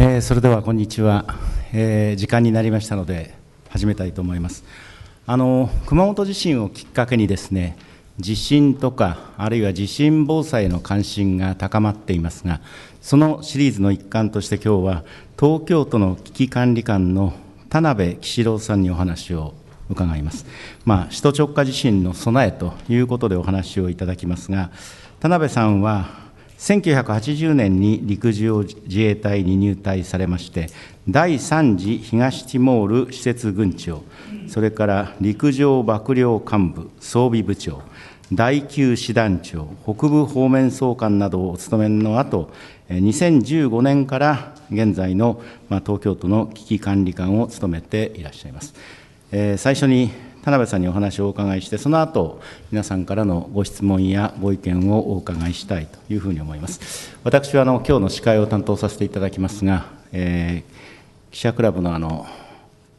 えー、それではこんにちは、えー、時間になりましたので始めたいと思いますあの熊本地震をきっかけにですね地震とかあるいは地震防災の関心が高まっていますがそのシリーズの一環として今日は東京都の危機管理官の田辺喜郎さんにお話を伺います、まあ、首都直下地震の備えということでお話をいただきますが田辺さんは1980年に陸上自衛隊に入隊されまして、第3次東ティモール施設軍長、それから陸上幕僚幹部、装備部長、第9師団長、北部方面総監などをお務めの後、2015年から現在の東京都の危機管理官を務めていらっしゃいます。最初に田辺さんにお話をお伺いして、その後皆さんからのご質問やご意見をお伺いしたいというふうに思います。私はあの今日の司会を担当させていただきますが、えー、記者クラブのあの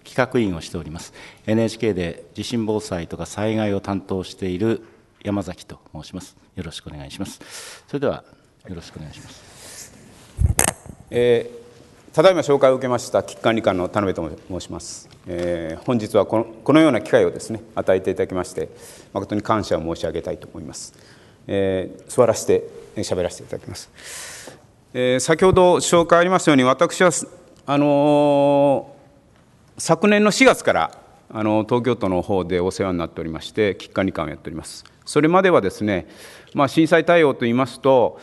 企画委員をしております NHK で地震防災とか災害を担当している山崎と申しますよろしくお願いしますそれではよろしくお願いします、えー、ただいま紹介を受けました危機管理官の田辺と申しますえー、本日はこのこのような機会をですね与えていただきまして誠に感謝を申し上げたいと思います、えー、座らせて喋らせていただきます、えー、先ほど紹介ありましたように私はあのー、昨年の4月からあの東京都の方でお世話になっておりまして、喫下2館をやっております。それまではですね、まあ、震災対応といいますと、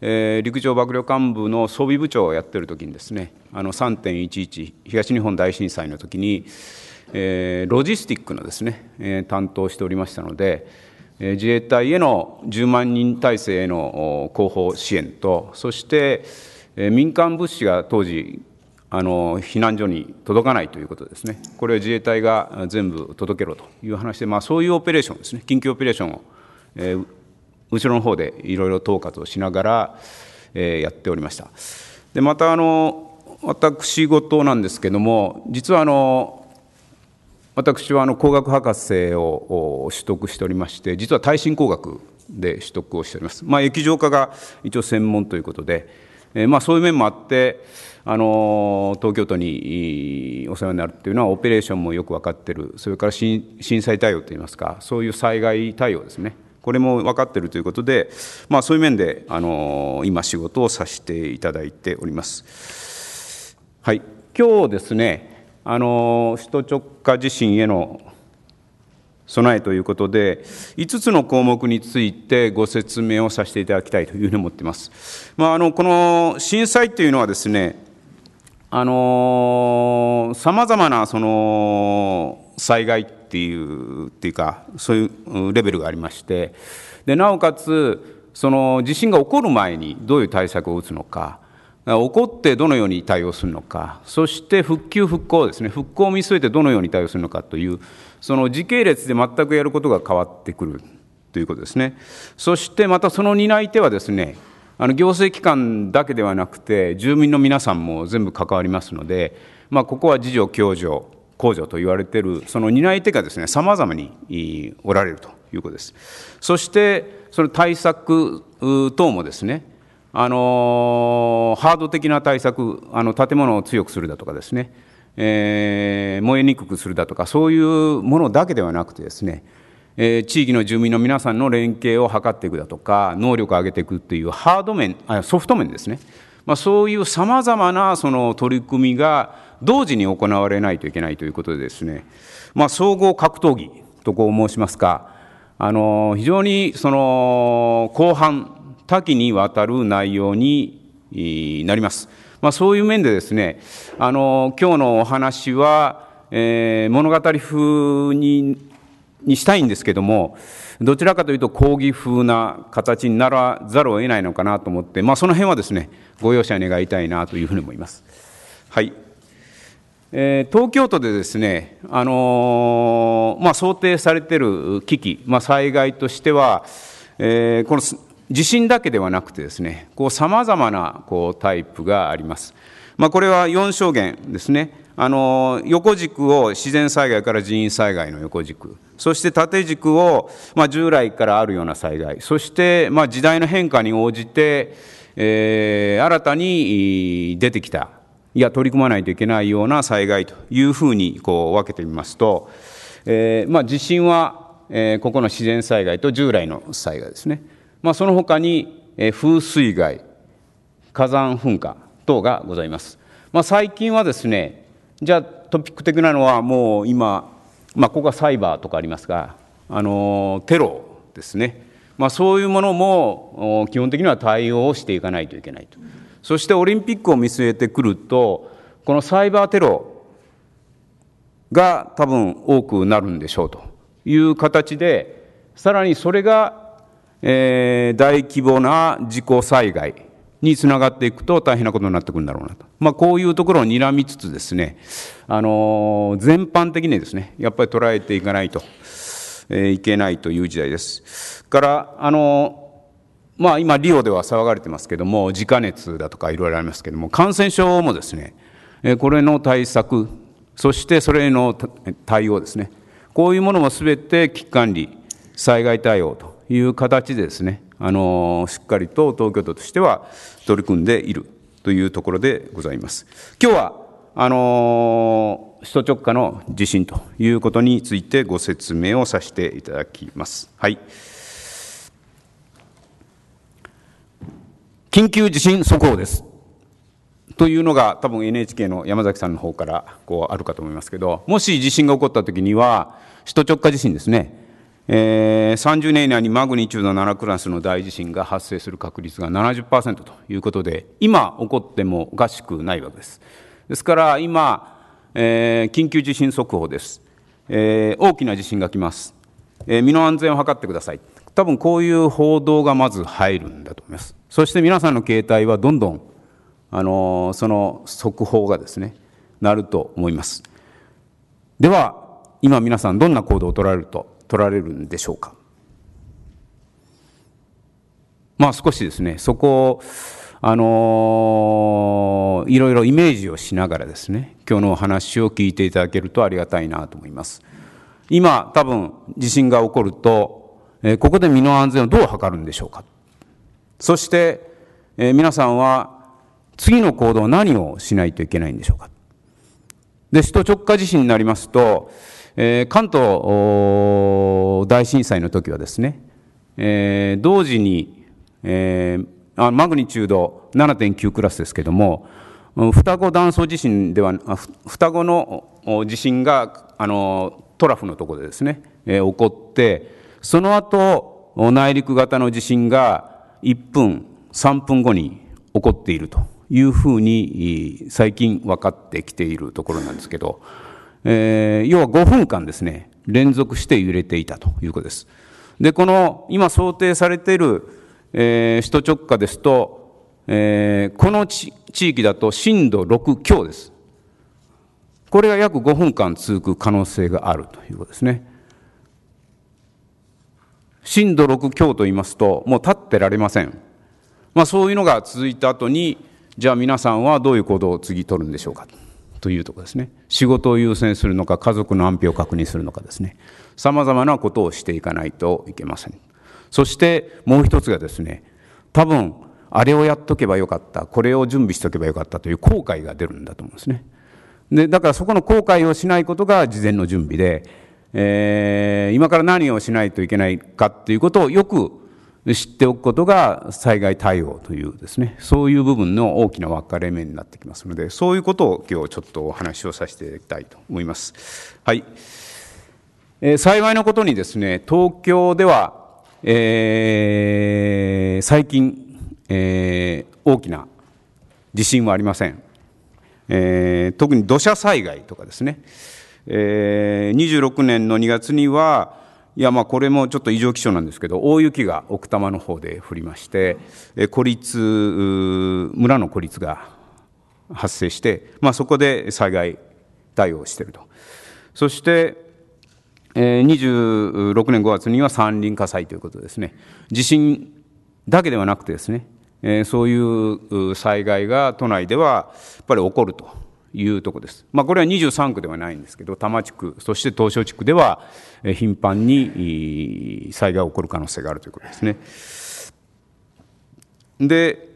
えー、陸上幕僚幹部の装備部長をやってる時にですねあの3.11東日本大震災の時に、えー、ロジスティックのですね、えー、担当しておりましたので、えー、自衛隊への10万人体制への後方支援とそして、えー、民間物資が当時あの避難所に届かないということですね、これは自衛隊が全部届けろという話で、まあ、そういうオペレーションですね、緊急オペレーションを、えー、後ろの方でいろいろ統括をしながら、えー、やっておりました。でまたあの私事なんですけども実はあの私はあの工学博士を取得しておりまして実は耐震工学で取得をしております。まあ、液状化が一応専門ということで、えー、まあ、そういう面もあってあの東京都にお世話になるっていうのはオペレーションもよく分かってるそれから震災対応といいますかそういう災害対応ですねこれも分かっているということで、まあ、そういう面で、あの今、仕事をさせていただいております。はい、今日ですね、あの首都直下地震への備えということで、5つの項目についてご説明をさせていただきたいというふうに思っています。まあ、あのこの震災というのはですね、さまざまなその災害っていうっていうかそういうレベルがありましてでなおかつその地震が起こる前にどういう対策を打つのか起こってどのように対応するのかそして復旧復興ですね復興を見据えてどのように対応するのかというその時系列で全くやることが変わってくるということですねそしてまたその担い手はですねあの行政機関だけではなくて住民の皆さんも全部関わりますので、まあ、ここは自助共助工場と言われているその担い手がですね様々におられるということです。そしてその対策等もですねあのハード的な対策あの建物を強くするだとかですね、えー、燃えにくくするだとかそういうものだけではなくてですねえー、地域の住民の皆さんの連携を図っていくだとか能力を上げていくっていうハード面あソフト面ですね、まあ、そういうさまざまなその取り組みが同時に行われないといけないということでですね、まあ、総合格闘技とこう申しますか、あの非常にその後半、多岐にわたる内容になります。まあ、そういう面でですね、あの今日のお話は、えー、物語風ににしたいんですけども、どちらかというと抗議風な形にならざるを得ないのかなと思って、まあ、その辺はですね、ご容赦願いたいなというふうに思います。はい。えー、東京都でですね、あのー、まあ、想定されている危機、まあ、災害としては、えー、この地震だけではなくてですね、さまざまなこうタイプがあります。まあ、これは4証言ですね、あの横軸を自然災害から人為災害の横軸、そして縦軸を、まあ、従来からあるような災害、そして、まあ、時代の変化に応じて、えー、新たに出てきたいや取り組まないといけないような災害というふうにこう分けてみますと、えーまあ、地震は、えー、ここの自然災害と従来の災害ですね、まあ、その他に、えー、風水害火山噴火等がございます、まあ、最近はですねじゃあトピック的なのはもう今、まあ、ここはサイバーとかありますが、あのテロですね、まあ、そういうものも基本的には対応をしていかないといけないと。そしてオリンピックを見据えてくると、このサイバーテロが多分多くなるんでしょうという形で、さらにそれが、えー、大規模な事故災害につながっていくと大変なことになってくるんだろうなと、まあ、こういうところを睨みつつですね、あのー、全般的にですねやっぱり捉えていかないと、えー、いけないという時代です。から、あのーまあ今リオでは騒がれてますけども、自家熱だとかいろいろありますけども、感染症もですね、これの対策、そしてそれの対応ですね、こういうものもすべて危機管理、災害対応という形でですね、あのしっかりと東京都としては取り組んでいるというところでございます。今日はあの首都直下の地震ということについてご説明をさせていただきます。はい。緊急地震速報です。というのが多分 NHK の山崎さんの方からこうあるかと思いますけど、もし地震が起こった時には、首都直下地震ですね。えー、30年以内にマグニチュード7クラスの大地震が発生する確率が70%ということで、今起こってもおかしくないわけです。ですから今、えー、緊急地震速報です。えー、大きな地震が来ます。え身の安全を図ってください。多分こういう報道がまず入るんだと思います。そして皆さんの携帯はどんどん、あのその速報がですね、なると思います。では、今皆さんどんな行動を取られると、取られるんでしょうか。まあ少しですね、そこを、あのいろいろイメージをしながらですね、今日のお話を聞いていただけるとありがたいなと思います。今、多分地震が起こると、えここで身の安全をどう図るんでしょうか。そして、え皆さんは次の行動は何をしないといけないんでしょうか。で、首都直下地震になりますと、え関東大震災の時はですね、え同時に、えあマグニチュード7.9クラスですけども、双子断層地震では、双子の地震があのトラフのところでですね、え起こって、その後、内陸型の地震が1分、3分後に起こっているというふうに最近分かってきているところなんですけど、えー、要は5分間ですね、連続して揺れていたということです。で、この今想定されている、えー、首都直下ですと、えー、この地域だと震度6強です。これが約5分間続く可能性があるということですね。震度6強と言いますと、もう立ってられません。まあ、そういうのが続いた後に、じゃあ皆さんはどういう行動を次取るんでしょうかというところですね。仕事を優先するのか、家族の安否を確認するのかですね。様々なことをしていかないといけません。そしてもう一つがですね、多分、あれをやっとけばよかった、これを準備しとけばよかったという後悔が出るんだと思うんですね。でだからそこの後悔をしないことが事前の準備で、えー、今から何をしないといけないかということをよく知っておくことが災害対応というですね、そういう部分の大きな分かれ目になってきますので、そういうことを今日ちょっとお話をさせていただきたいと思います。はい。えー、幸いなことにですね、東京では、えー、最近、えー、大きな地震はありません。えー、特に土砂災害とかですね、えー、26年の2月には、いやまあこれもちょっと異常気象なんですけど、大雪が奥多摩の方で降りまして、孤立、村の孤立が発生して、まあ、そこで災害対応していると。そして26年5月には山林火災ということですね、地震だけではなくてですね、そういう災害が都内ではやっぱり起こるというとこです。まあ、これは23区ではないんですけど、多摩地区、そして東証地区では頻繁に災害が起こる可能性があるということですね。で、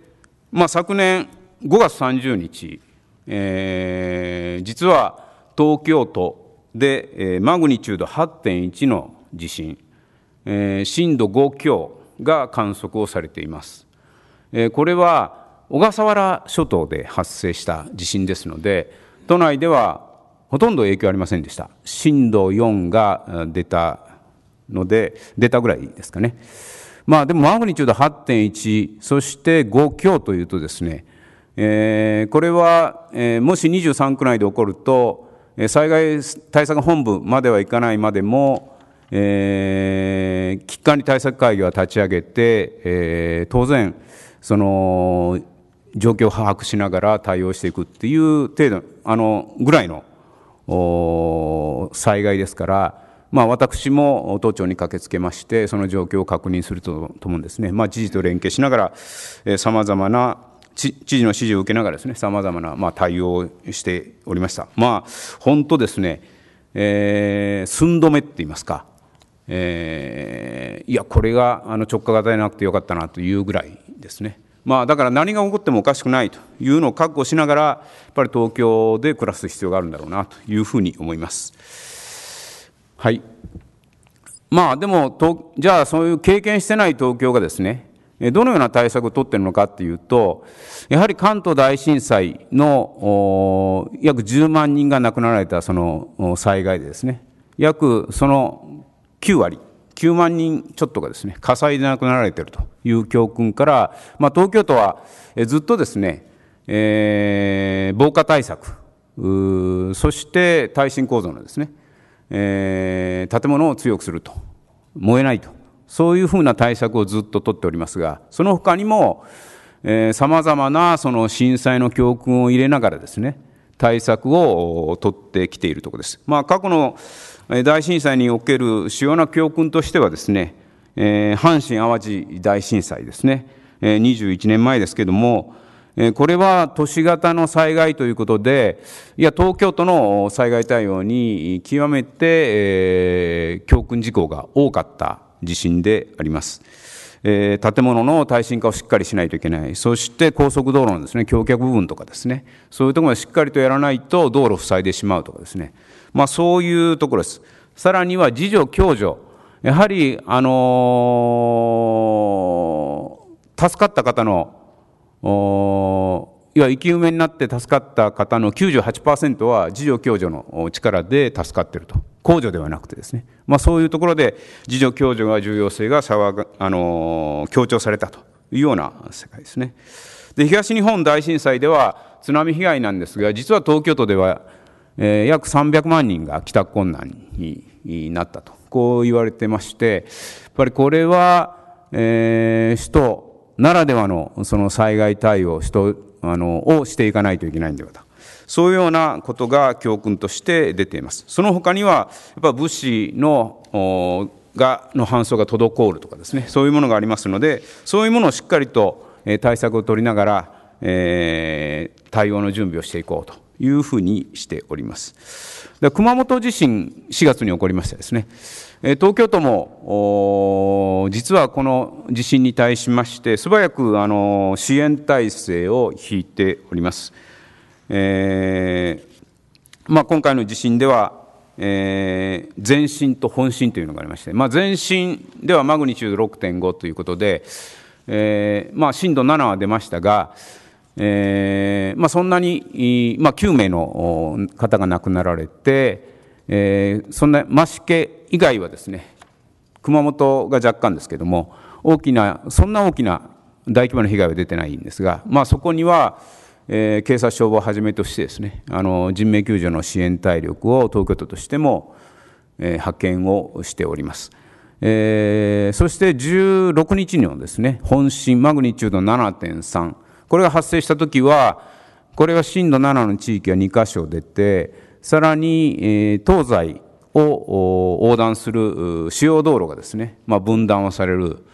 まあ、昨年5月30日、えー、実は東京都で、えー、マグニチュード8.1の地震、えー、震度5強が観測をされています。えー、これは小笠原諸島で発生した地震ですので都内ではほとんど影響ありませんでした震度4が出たので出たぐらいですかねまあでもマグニチュード8.1そして5強というとですね、えー、これは、えー、もし23区内で起こると災害対策本部まではいかないまでも、えー、危機管理対策会議は立ち上げて、えー、当然その状況を把握しながら対応していくっていう程度、あの、ぐらいの、災害ですから、まあ、私も都庁に駆けつけまして、その状況を確認するとともにですね、まあ、知事と連携しながら、さまざまな知事の指示を受けながらですね、さまざまな、ま対応をしておりました。まあ、本当ですね、えー、寸止めって言いますか、えー、いや、これがあの直下型でなくてよかったなというぐらいですね。まあ、だから何が起こってもおかしくないというのを覚悟しながら、やっぱり東京で暮らす必要があるんだろうなというふうに思います。はい。まあ、でも、とじゃあ、そういう経験してない東京がですね、どのような対策を取っているのかというと、やはり関東大震災の約10万人が亡くなられたその災害でですね、約その9割9万人ちょっとがですね、火災で亡くなられているという教訓から、まあ、東京都はずっとですね、えー、防火対策、そして耐震構造のですね、えー、建物を強くすると、燃えないと、そういうふうな対策をずっと取っておりますが、その他にも、さまざまなその震災の教訓を入れながらですね、対策を取ってきているところです。まあ、過去の大震災における主要な教訓としてはですね、えー、阪神・淡路大震災ですね、えー、21年前ですけども、えー、これは都市型の災害ということで、いや、東京都の災害対応に極めて、えー、教訓事項が多かった地震であります。えー、建物の耐震化をしっかりしないといけないそして高速道路のですね橋脚部分とかですねそういうところはしっかりとやらないと道路塞いでしまうとかですね、まあ、そういうところですさらには自助共助やはり、あのー、助かった方のいわ生き埋めになって助かった方の98%は自助共助の力で助かってると公助ではなくてですね、まあ、そういうところで自助共助が重要性があの強調されたというような世界ですねで東日本大震災では津波被害なんですが実は東京都では、えー、約300万人が帰宅困難になったとこう言われてましてやっぱりこれは、えー、首都ならではのその災害対応首都あのをしていかないといけないんだよと。そういうようなことが教訓として出ています。その他には、やっぱ物資の、が、の搬送が滞るとかですね、そういうものがありますので、そういうものをしっかりと対策を取りながら、えー、対応の準備をしていこうというふうにしております。熊本地震、4月に起こりましたですね。東京都も実はこの地震に対しまして素早くあの支援体制を引いております。えー、まあ、今回の地震では、えー、前震と本震というのがありまして、まあ、前震ではマグニチュード6.5ということで、えー、まあ、震度7は出ましたが、えまそんなに、ま9名の方が亡くなられて、えー、そんな増家以外はですね熊本が若干ですけども大きなそんな大きな大規模な被害は出てないんですが、まあ、そこには、えー、警察消防をはじめとしてですねあの人命救助の支援体力を東京都としても、えー、派遣をしております。えー、そして16日はですね本震マグニチュード7.3これが発生した時はこれが震度7の地域が2箇所出てさらに東西を横断する主要道路がですね、まあ、分断をされる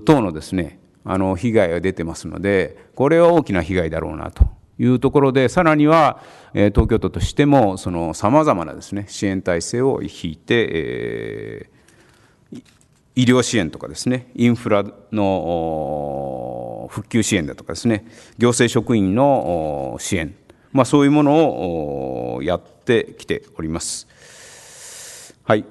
等のですねあの被害が出てますのでこれは大きな被害だろうなというところでさらには東京都としてもさまざまなですね支援体制を引いて、え医療支援とかですねインフラの復旧支援だとかですね行政職員の支援まあ、そういうものをやってきております。はい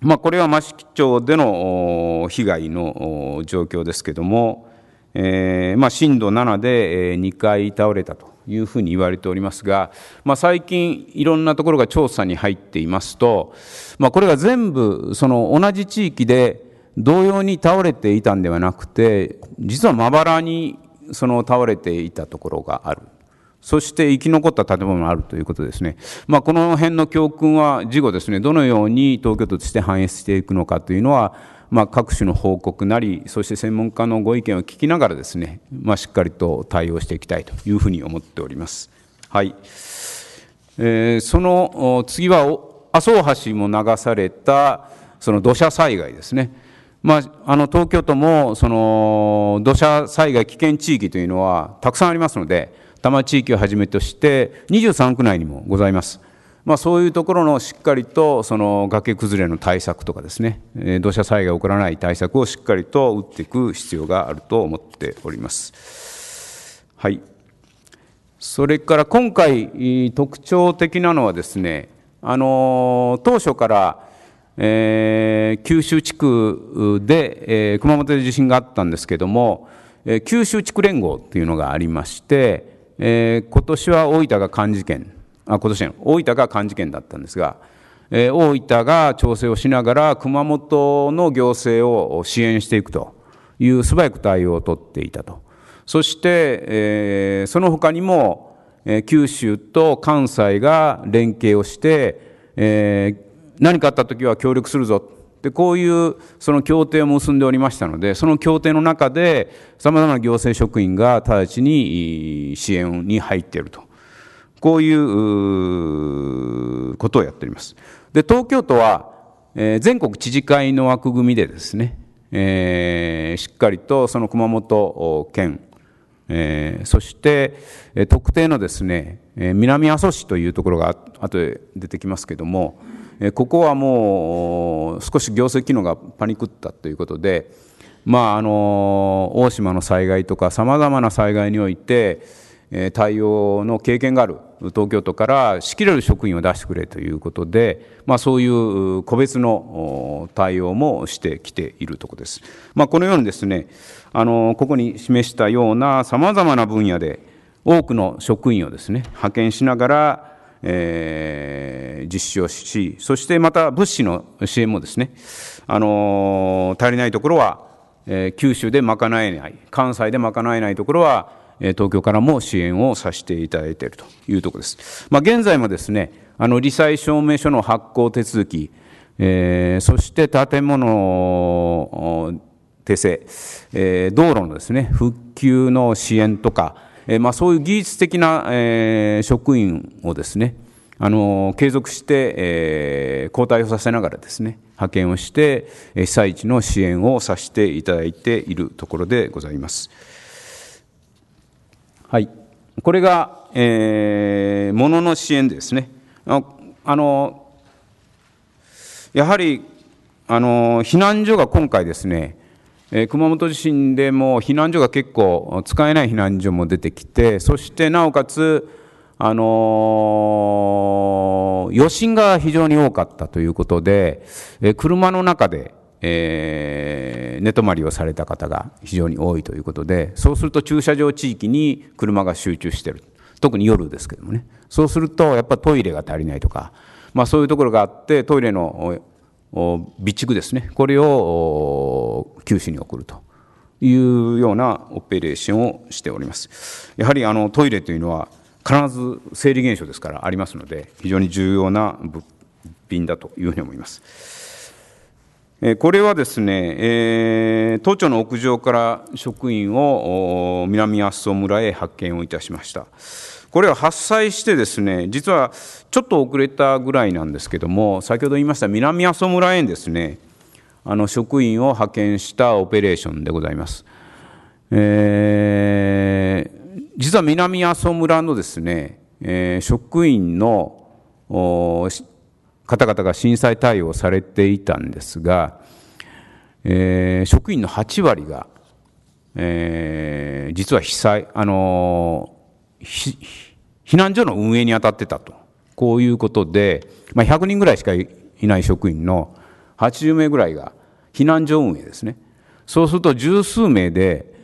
まあ、これは益城町での被害の状況ですけども、えーまあ、震度7で2回倒れたというふうに言われておりますが、まあ、最近いろんなところが調査に入っていますと、まあ、これが全部その同じ地域で同様に倒れていたんではなくて実はまばらにその倒れていたところがあるそして生き残った建物もあるということですね。まあ、この辺の教訓は事後ですね、どのように東京都として反映していくのかというのは、まあ、各種の報告なり、そして専門家のご意見を聞きながらですね、まあ、しっかりと対応していきたいというふうに思っております。はい。えー、その次は、麻生橋も流された、その土砂災害ですね。まあ、あの東京都もその土砂災害危険地域というのはたくさんありますので、多摩地域をはじめとして23区内にもございます。まあ、そういうところのしっかりとその崖崩れの対策とかですね、え土砂災害が起こらない対策をしっかりと打っていく必要があると思っております。はい、それから今回、特徴的なのはですね、あの当初から、えー、九州地区で、えー、熊本で地震があったんですけども、えー、九州地区連合というのがありまして、えー、今年は大分が幹事権、あ今年大分が幹事権だったんですが、えー、大分が調整をしながら熊本の行政を支援していくという素早く対応をとっていたとそして、えー、その他にも、えー、九州と関西が連携をして、えー、何かあった時は協力するぞでこういうその協定を結んでおりましたのでその協定の中でさまざまな行政職員が直ちに支援に入っているとこういうことをやっております。で東京都は、え全国知事会の枠組みでですね、えー、しっかりとその熊本県えー、そして、え特定のですね、え南阿蘇市というところが後で出てきますけども、えここはもう少し行政機能がパニクったということで、まあ、あの大島の災害とかさまざまな災害においてえ対応の経験がある東京都から仕切れる職員を出してくれということで、まあ、そういう個別の対応もしてきているところです。まあ、このようにですねあのここに示したようなさまざまな分野で多くの職員をですね派遣しながらえー、実施をし、そしてまた物資の支援もですね、あのー、足りないところは、えー、九州で賄えない、関西で賄えないところは、えー、東京からも支援をさせていただいているというところです。まあ、現在もですね、あの、理災証明書の発行手続き、えー、そして建物の訂正、えー、道路のですね、復旧の支援とか、えまあ、そういう技術的な、え職員をですね、あの継続して、え交代をさせながらですね派遣をして被災地の支援をさせていただいているところでございます。はい、これが、えー、物の支援ですね。あのやはりあの避難所が今回ですねえ熊本地震でも避難所が結構使えない避難所も出てきてそしてなおかつ、あのー、余震が非常に多かったということで、え車の中で、えー、寝泊まりをされた方が非常に多いということでそうすると駐車場地域に車が集中してる特に夜ですけどもねそうするとやっぱトイレが足りないとか、まあ、そういうところがあってトイレの備蓄ですね、これを九州に送るというようなオペレーションをしております。やはりあのトイレというのは必ず生理現象ですからありますので、非常に重要な物品だというふうに思います。これはですね、え都庁の屋上から職員を南阿蘇村へ派遣をいたしました。これは発災してですね、実はちょっと遅れたぐらいなんですけども、先ほど言いました南阿蘇村へですね、あの職員を派遣したオペレーションでございます。えー、実は南阿蘇村のですね、えー、職員の方々が震災対応されていたんですが、えー、職員の8割が、えー、実は被災、あのー、避難所の運営に当たってたと。こういうことで、まあ、100人ぐらいしかいない職員の80名ぐらいが避難所運営ですね。そうすると十数名で、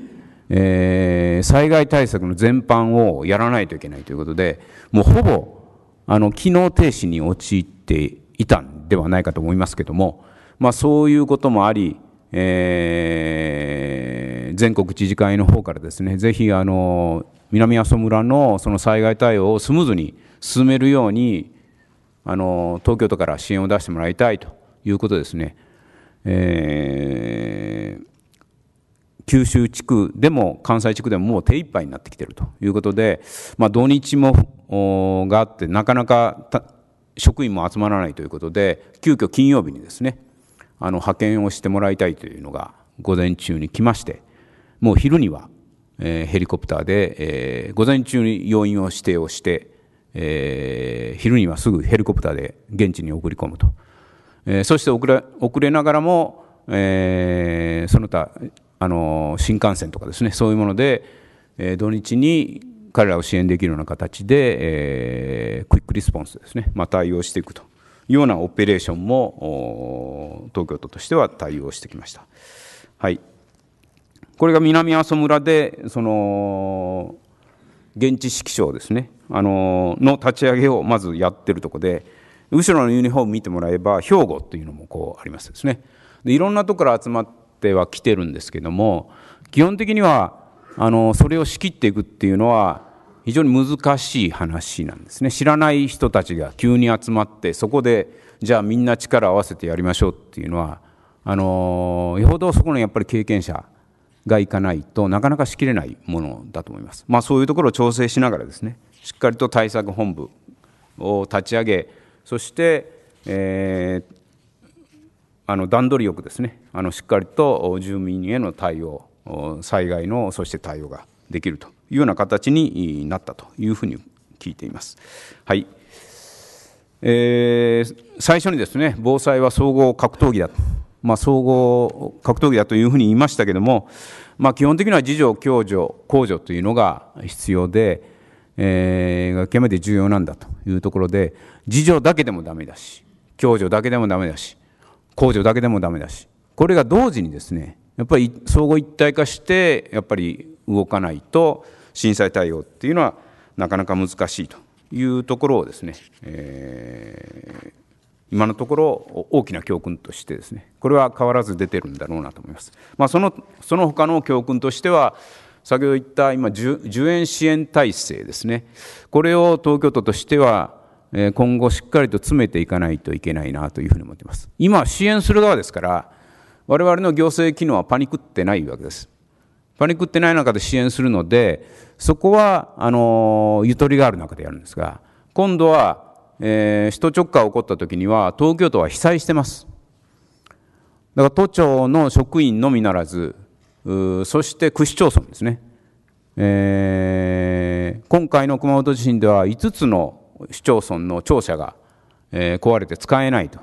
えー、災害対策の全般をやらないといけないということで、もうほぼ、あの、機能停止に陥っていたんではないかと思いますけども、まあそういうこともあり、えー、全国知事会の方からですね、ぜひあの、南阿蘇村のその災害対応をスムーズに進めるようにあの東京都から支援を出してもらいたいということですね、えー、九州地区でも関西地区でももう手一杯になってきているということで、まあ、土日もがあってなかなか職員も集まらないということで急遽金曜日にですねあの派遣をしてもらいたいというのが午前中に来ましてもう昼にはえヘリコプターで、え午前中に要員を指定をして、え昼にはすぐヘリコプターで現地に送り込むと、えそして遅れ遅れながらも、えその他あの新幹線とかですねそういうもので、え土日に彼らを支援できるような形で、えクイックリスポンスですね、まあ、対応していくというようなオペレーションも東京都としては対応してきました。はいこれが南阿蘇村でその現地指揮所ですねあのの立ち上げをまずやってるとこで後ろのユニフォーム見てもらえば兵庫っていうのもこうありますですねでいろんなとこから集まっては来てるんですけども基本的にはあのそれを仕切っていくっていうのは非常に難しい話なんですね知らない人たちが急に集まってそこでじゃあみんな力を合わせてやりましょうっていうのはあのよほどそこのやっぱり経験者がいかないとなかなかしきれないものだと思います。まあ、そういうところを調整しながらですねしっかりと対策本部を立ち上げそして、えー、あの段取りよくですねあのしっかりと住民への対応災害のそして対応ができるというような形になったというふうに聞いています。はいえー、最初にですね防災は総合格闘技だとまあ、総合格闘技だというふうに言いましたけども、まあ、基本的には自助、共助、公助というのが必要で、えー、極めて重要なんだというところで、自助だけでもだめだし、共助だけでもだめだし、公助だけでもだめだし、これが同時にですね、やっぱり相互一体化して、やっぱり動かないと、震災対応っていうのはなかなか難しいというところをですね、えー、今のところ大きな教訓としてですねこれは変わらず出てるんだろうなと思います。まあ、そのその他の教訓としては先ほど言った今受援支援体制ですねこれを東京都としては今後しっかりと詰めていかないといけないなというふうに思っています今支援する側ですから我々の行政機能はパニックってないわけですパニックってない中で支援するのでそこはあのゆとりがある中でやるんですが今度はえー、首都直下起こった時には東京都は被災してます。だから都庁の職員のみならず、そして区市町村ですね、えー、今回の熊本地震では5つの市町村の庁舎が、えー、壊れて使えないと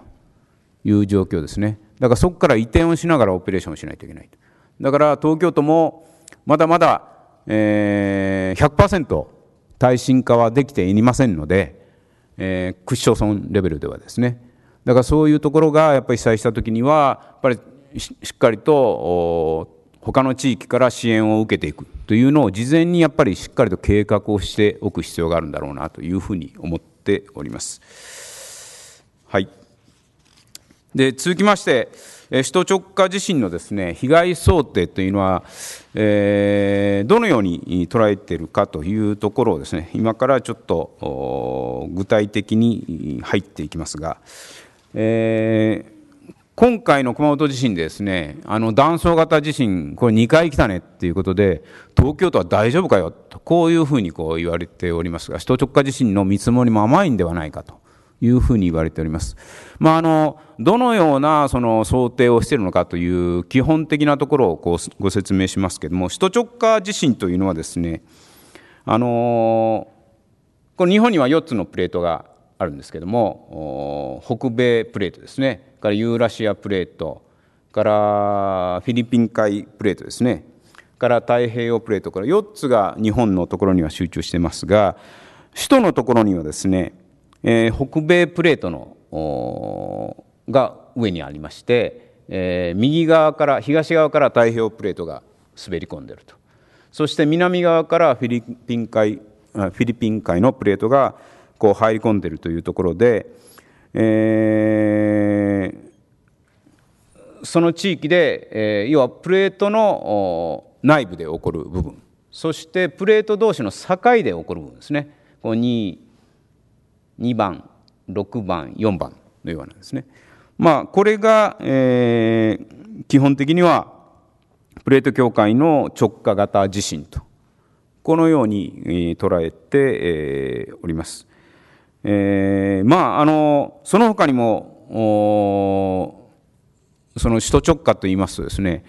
いう状況ですね。だからそこから移転をしながらオペレーションをしないといけない。だから東京都もまだまだ、えー、100%耐震化はできていませんので、えー、区市町村レベルではですねだからそういうところがやっぱり被災した時にはやっぱりしっかりと他の地域から支援を受けていくというのを事前にやっぱりしっかりと計画をしておく必要があるんだろうなというふうに思っております。はい、で続きまして首都直下地震のですね被害想定というのは、えー、どのように捉えているかというところをですね今からちょっと具体的に入っていきますが、えー、今回の熊本地震でですねあの断層型地震これ2回来たねということで東京都は大丈夫かよとこういうふうにこう言われておりますが首都直下地震の見積もりも甘いんではないかと。いうふうに言われております。まあ、あのどのようなその想定をしているのかという基本的なところをこうご説明しますけれども首都直下地震というのはですねあのこの日本には4つのプレートがあるんですけども北米プレートですねからユーラシアプレートからフィリピン海プレートですねから太平洋プレートから4つが日本のところには集中してますが首都のところにはですねえー、北米プレートのが上にありまして、えー、右側から東側から太平洋プレートが滑り込んでるとそして南側からフィリピン海フィリピン海のプレートがこう入り込んでるというところで、えー、その地域で、えー、要はプレートの内部で起こる部分そしてプレート同士の境で起こる部分ですねこう2番6番4番のようなんですね。まあ、これが、えー、基本的にはプレート境界の直下型地震とこのように捉えて、えー、おります。えー、まああのその他にもその首都直下といいますとですね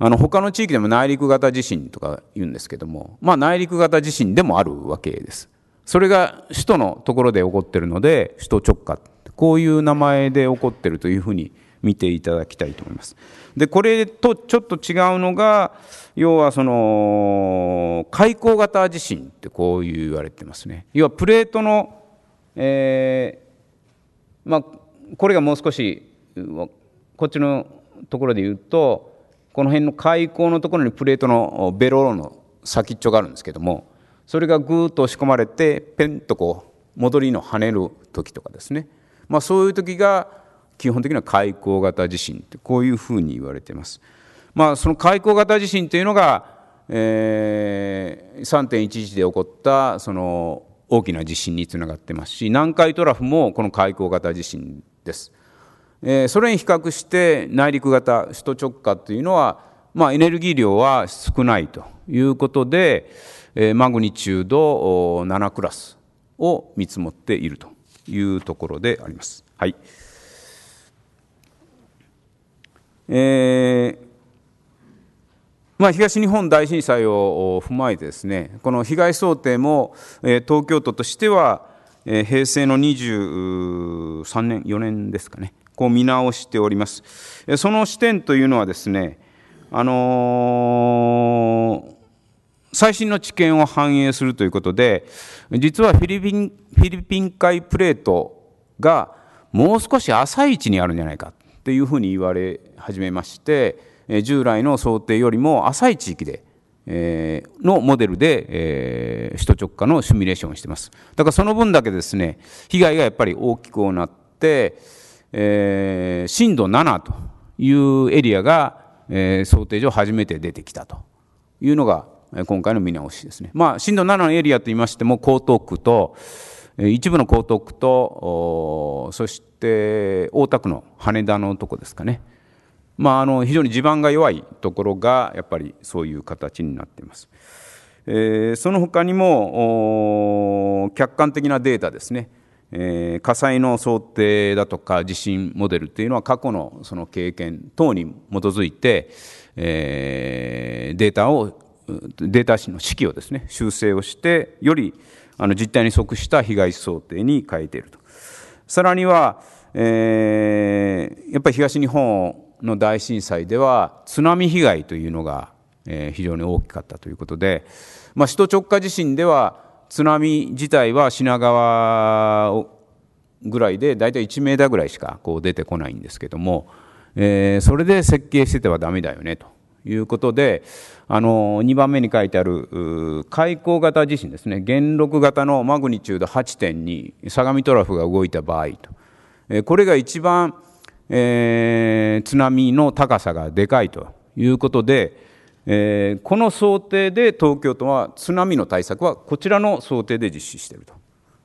あの他の地域でも内陸型地震とか言うんですけども、まあ、内陸型地震でもあるわけです。それが首都のところで起こってるので首都直下こういう名前で起こってるというふうに見ていただきたいと思います。でこれとちょっと違うのが要はその海溝型地震ってこう言われてますね。要はプレートの、えー、まあ、これがもう少しこっちのところで言うとこの辺の海溝のところにプレートのベロの先っちょがあるんですけどもそれがぐーっと押し込まれてペンとこう戻りの跳ねる時とかですね、まあ、そういう時が基本的には海溝型地震ってこういうふうに言われています。まあ、その海溝型地震というのが、えー、3.11で起こったその大きな地震につながってますし南海トラフもこの海溝型地震です。えー、それに比較して内陸型首都直下というのは、まあ、エネルギー量は少ないということで、えマグニチュード7クラスを見積もっているというところであります。はいえーまあ、東日本大震災を踏まえてですねこの被害想定も、え東京都としては、え平成の23年4年ですかねこう見直しております。その視点というのはですねあのー最新の知見を反映するということで、実はフィリピン、フィリピン海プレートがもう少し浅い位置にあるんじゃないかっていうふうに言われ始めまして、従来の想定よりも浅い地域で、えー、のモデルで、えー、首都直下のシミュレーションをしてます。だからその分だけですね、被害がやっぱり大きくなって、えー、震度7というエリアが、えー、想定上初めて出てきたというのが今回の見直しですね。まあ、震度7のエリアと言いましても、江東区と、一部の江東区と、そして大田区の羽田のとこですかね。まあ、あの非常に地盤が弱いところがやっぱりそういう形になっています。えー、その他にも客観的なデータですね、えー、火災の想定だとか地震モデルというのは過去のその経験等に基づいて、えー、データをデータ誌の式をですね修正をしてよりあの実態に即した被害想定に変えているとさらには、えー、やっぱり東日本の大震災では津波被害というのが、えー、非常に大きかったということで、まあ、首都直下地震では津波自体は品川ぐらいで大体1メーターぐらいしかこう出てこないんですけども、えー、それで設計しててはダメだよねということで、あの2番目に書いてある海溝型地震ですね元禄型のマグニチュード8.2相模トラフが動いた場合とこれが一番、えー、津波の高さがでかいということで、えー、この想定で東京都は津波の対策はこちらの想定で実施していると。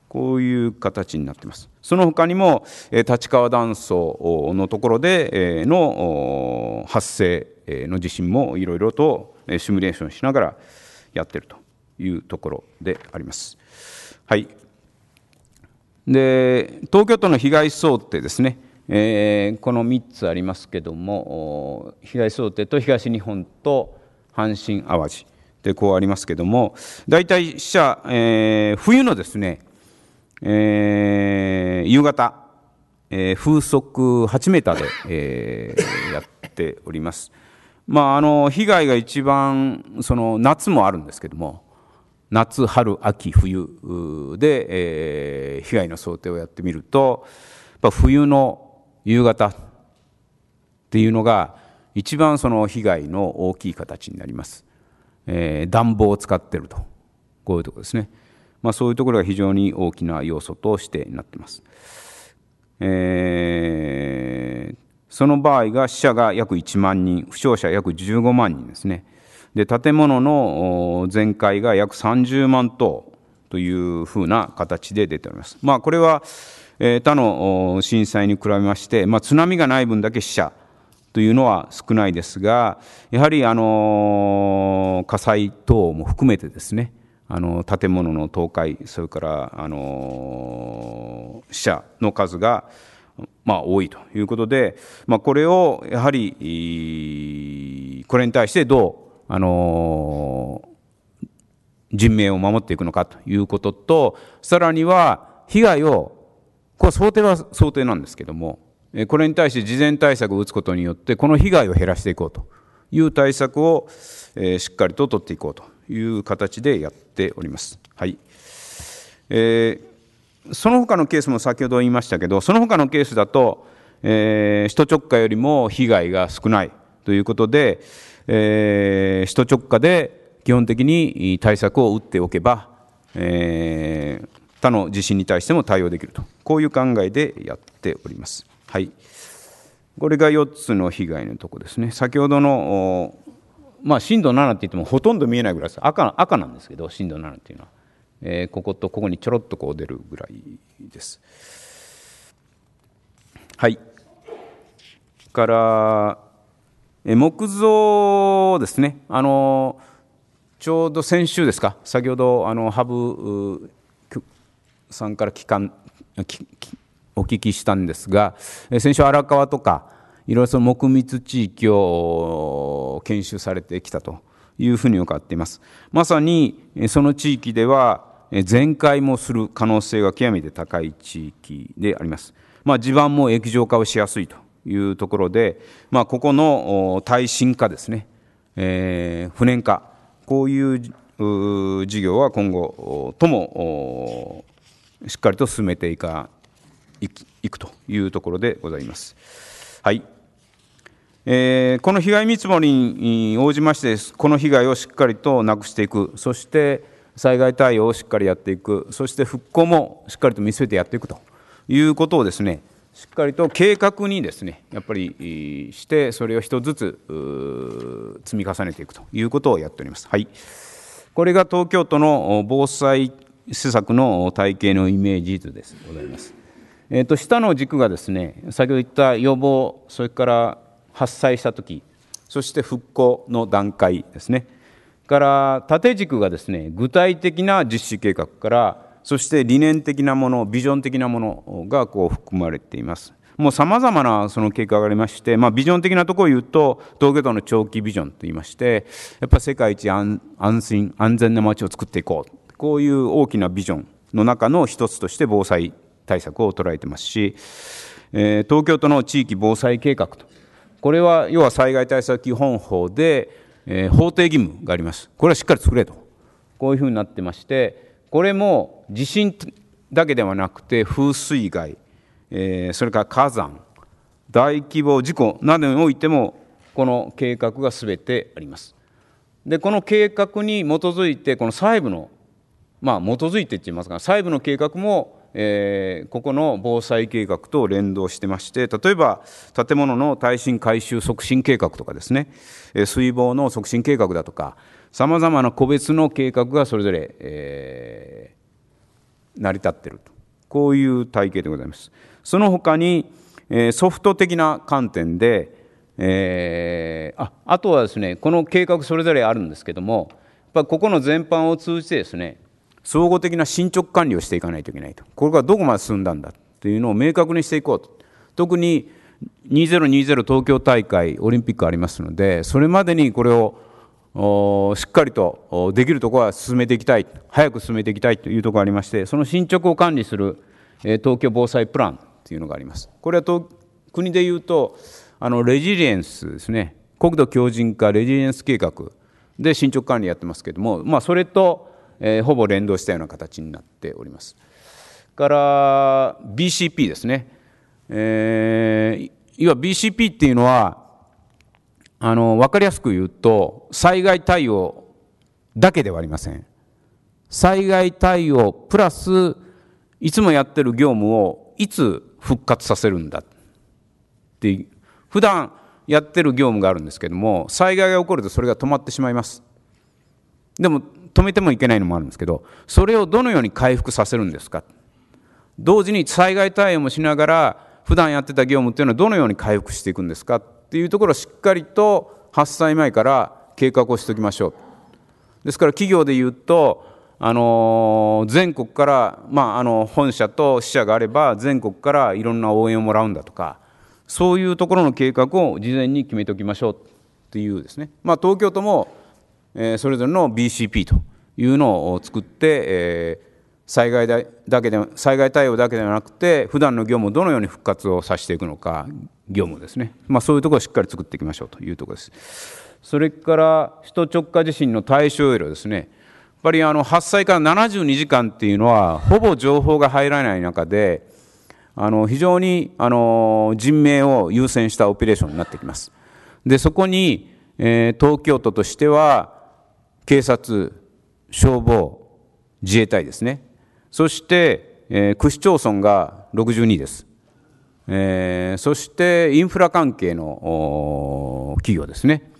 こういう形になってます。その他にも、立川断層のところでの発生の地震もいろいろとシミュレーションしながらやってるというところであります。はい、で東京都の被害想定ですね、えー、この3つありますけども被害想定と東日本と阪神・淡路でこうありますけども大体死者、えー、冬のですね、えー、夕方、え風速8メーターで、えやっております。まあ、あの被害が一番その夏もあるんですけども夏春秋冬で、えー、被害の想定をやってみるとやっぱ冬の夕方っていうのが一番その被害の大きい形になります、えー、暖房を使ってるとこういうところですね、まあ、そういうところが非常に大きな要素としてなってます、えー、その場合が死者が約1万人、負傷者約15万人ですね。で、建物の全壊が約30万棟というふうな形で出ております。まあ、これは、他の震災に比べまして、まあ、津波がない分だけ死者というのは少ないですが、やはり、あの火災等も含めてですね、あの建物の倒壊、それから、あの死者の数が、まあ、多いということで、まあ、これをやはりこれに対してどう、あの人命を守っていくのかということとさらには被害をこれ想定は想定なんですけどもこれに対して事前対策を打つことによってこの被害を減らしていこうという対策をしっかりと取っていこうという形でやっております。はいえーその他のケースも先ほど言いましたけど、その他のケースだと、えー、首都直下よりも被害が少ないということで、えー、首都直下で基本的に対策を打っておけば、えー、他の地震に対しても対応できると、こういう考えでやっております。はい、これが4つの被害のとこですね。先ほどの、まあ、震度7って言ってもほとんど見えないぐらいです赤赤なんですけど、震度7っていうのは。えー、こことここにちょろっとこう出るぐらいです。はい。から、え木造ですね。あのちょうど先週ですか、先ほどあの羽生さんから聞かんお聞きしたんですが、先週、荒川とか、いろいろその木密地域を研修されてきたというふうに伺っています。まさにその地域では、全壊もする可能性が極めて高い地域であります。まあ、地盤も液状化をしやすいというところで、まあ、ここの耐震化ですね、えー、不燃化、こういう事業は今後ともしっかりと進めていかいくというところでございます。はいえー、この被害見積もりに応じまして、この被害をしっかりとなくしていく、そして、災害対応をしっかりやっていく、そして復興もしっかりと見据えてやっていくということをですね、しっかりと計画にですね、やっぱりして、それを一つずつ積み重ねていくということをやっております。はい。これが東京都の防災施策の体系のイメージ図です。ございます。えっ、ー、と、下の軸がですね、先ほど言った予防、それから発災したとき、そして復興の段階ですね。から縦軸がですね具体的な実施計画からそして理念的なものビジョン的なものがこう含まれています。もうさまざまなその経過がありまして、まあ、ビジョン的なところを言うと東京都の長期ビジョンといいましてやっぱ世界一安心安全な街を作っていこうこういう大きなビジョンの中の一つとして防災対策を捉えてますし、えー、東京都の地域防災計画とこれは要は災害対策基本法でえー、法定義務がありますこれはしっかり作れとこういうふうになってましてこれも地震だけではなくて風水害、えー、それから火山大規模事故などにおいてもこの計画が全てあります。でこの計画に基づいてこの細部のまあ基づいてって言いますが細部の計画もえー、ここの防災計画と連動してまして、例えば建物の耐震改修促進計画とかですね、え水防の促進計画だとか、さまざまな個別の計画がそれぞれ、えー、成り立っていると、こういう体系でございます。その他に、えー、ソフト的な観点で、えー、ああとはですね、この計画それぞれあるんですけども、やっぱここの全般を通じてですね、総合的な進捗管理をしていかないといけないとこれがどこまで進んだんだというのを明確にしていこうと特に2020東京大会オリンピックありますのでそれまでにこれをしっかりとできるところは進めていきたい早く進めていきたいというところがありましてその進捗を管理する東京防災プランというのがありますこれは国でいうとあのレジリエンスですね国土強靭化レジリエンス計画で進捗管理やってますけども、まあ、それとえー、ほぼ連動したような形になっております。から BCP ですね。えー、いわ BCP っていうのはあの分かりやすく言うと災害対応だけではありません。災害対応プラスいつもやってる業務をいつ復活させるんだって普段やってる業務があるんですけども災害が起こるとそれが止まってしまいますでも止めてもいけないのもあるんですけどそれをどのように回復させるんですか同時に災害対応もしながら普段やってた業務っていうのはどのように回復していくんですかっていうところをしっかりと発災前から計画をしておきましょうですから企業でいうとあの全国から、まあ、あの本社と支社があれば全国からいろんな応援をもらうんだとかそういうところの計画を事前に決めておきましょうというですね、まあ、東京都もえそれぞれの BCP というのを作って、え災害だけで災害対応だけではなくて普段の業務をどのように復活をさせていくのか業務ですね、まあ、そういうところをしっかり作っていきましょうというところです。それから首都直下地震の対象よりはですねやっぱりあの発災から72時間っていうのはほぼ情報が入らない中であの非常にあの人命を優先したオペレーションになってきます。でそこに、えー、東京都としては警察、消防、自衛隊ですね。そして、えー、区市町村が62です。えー、そしてインフラ関係の企業ですね、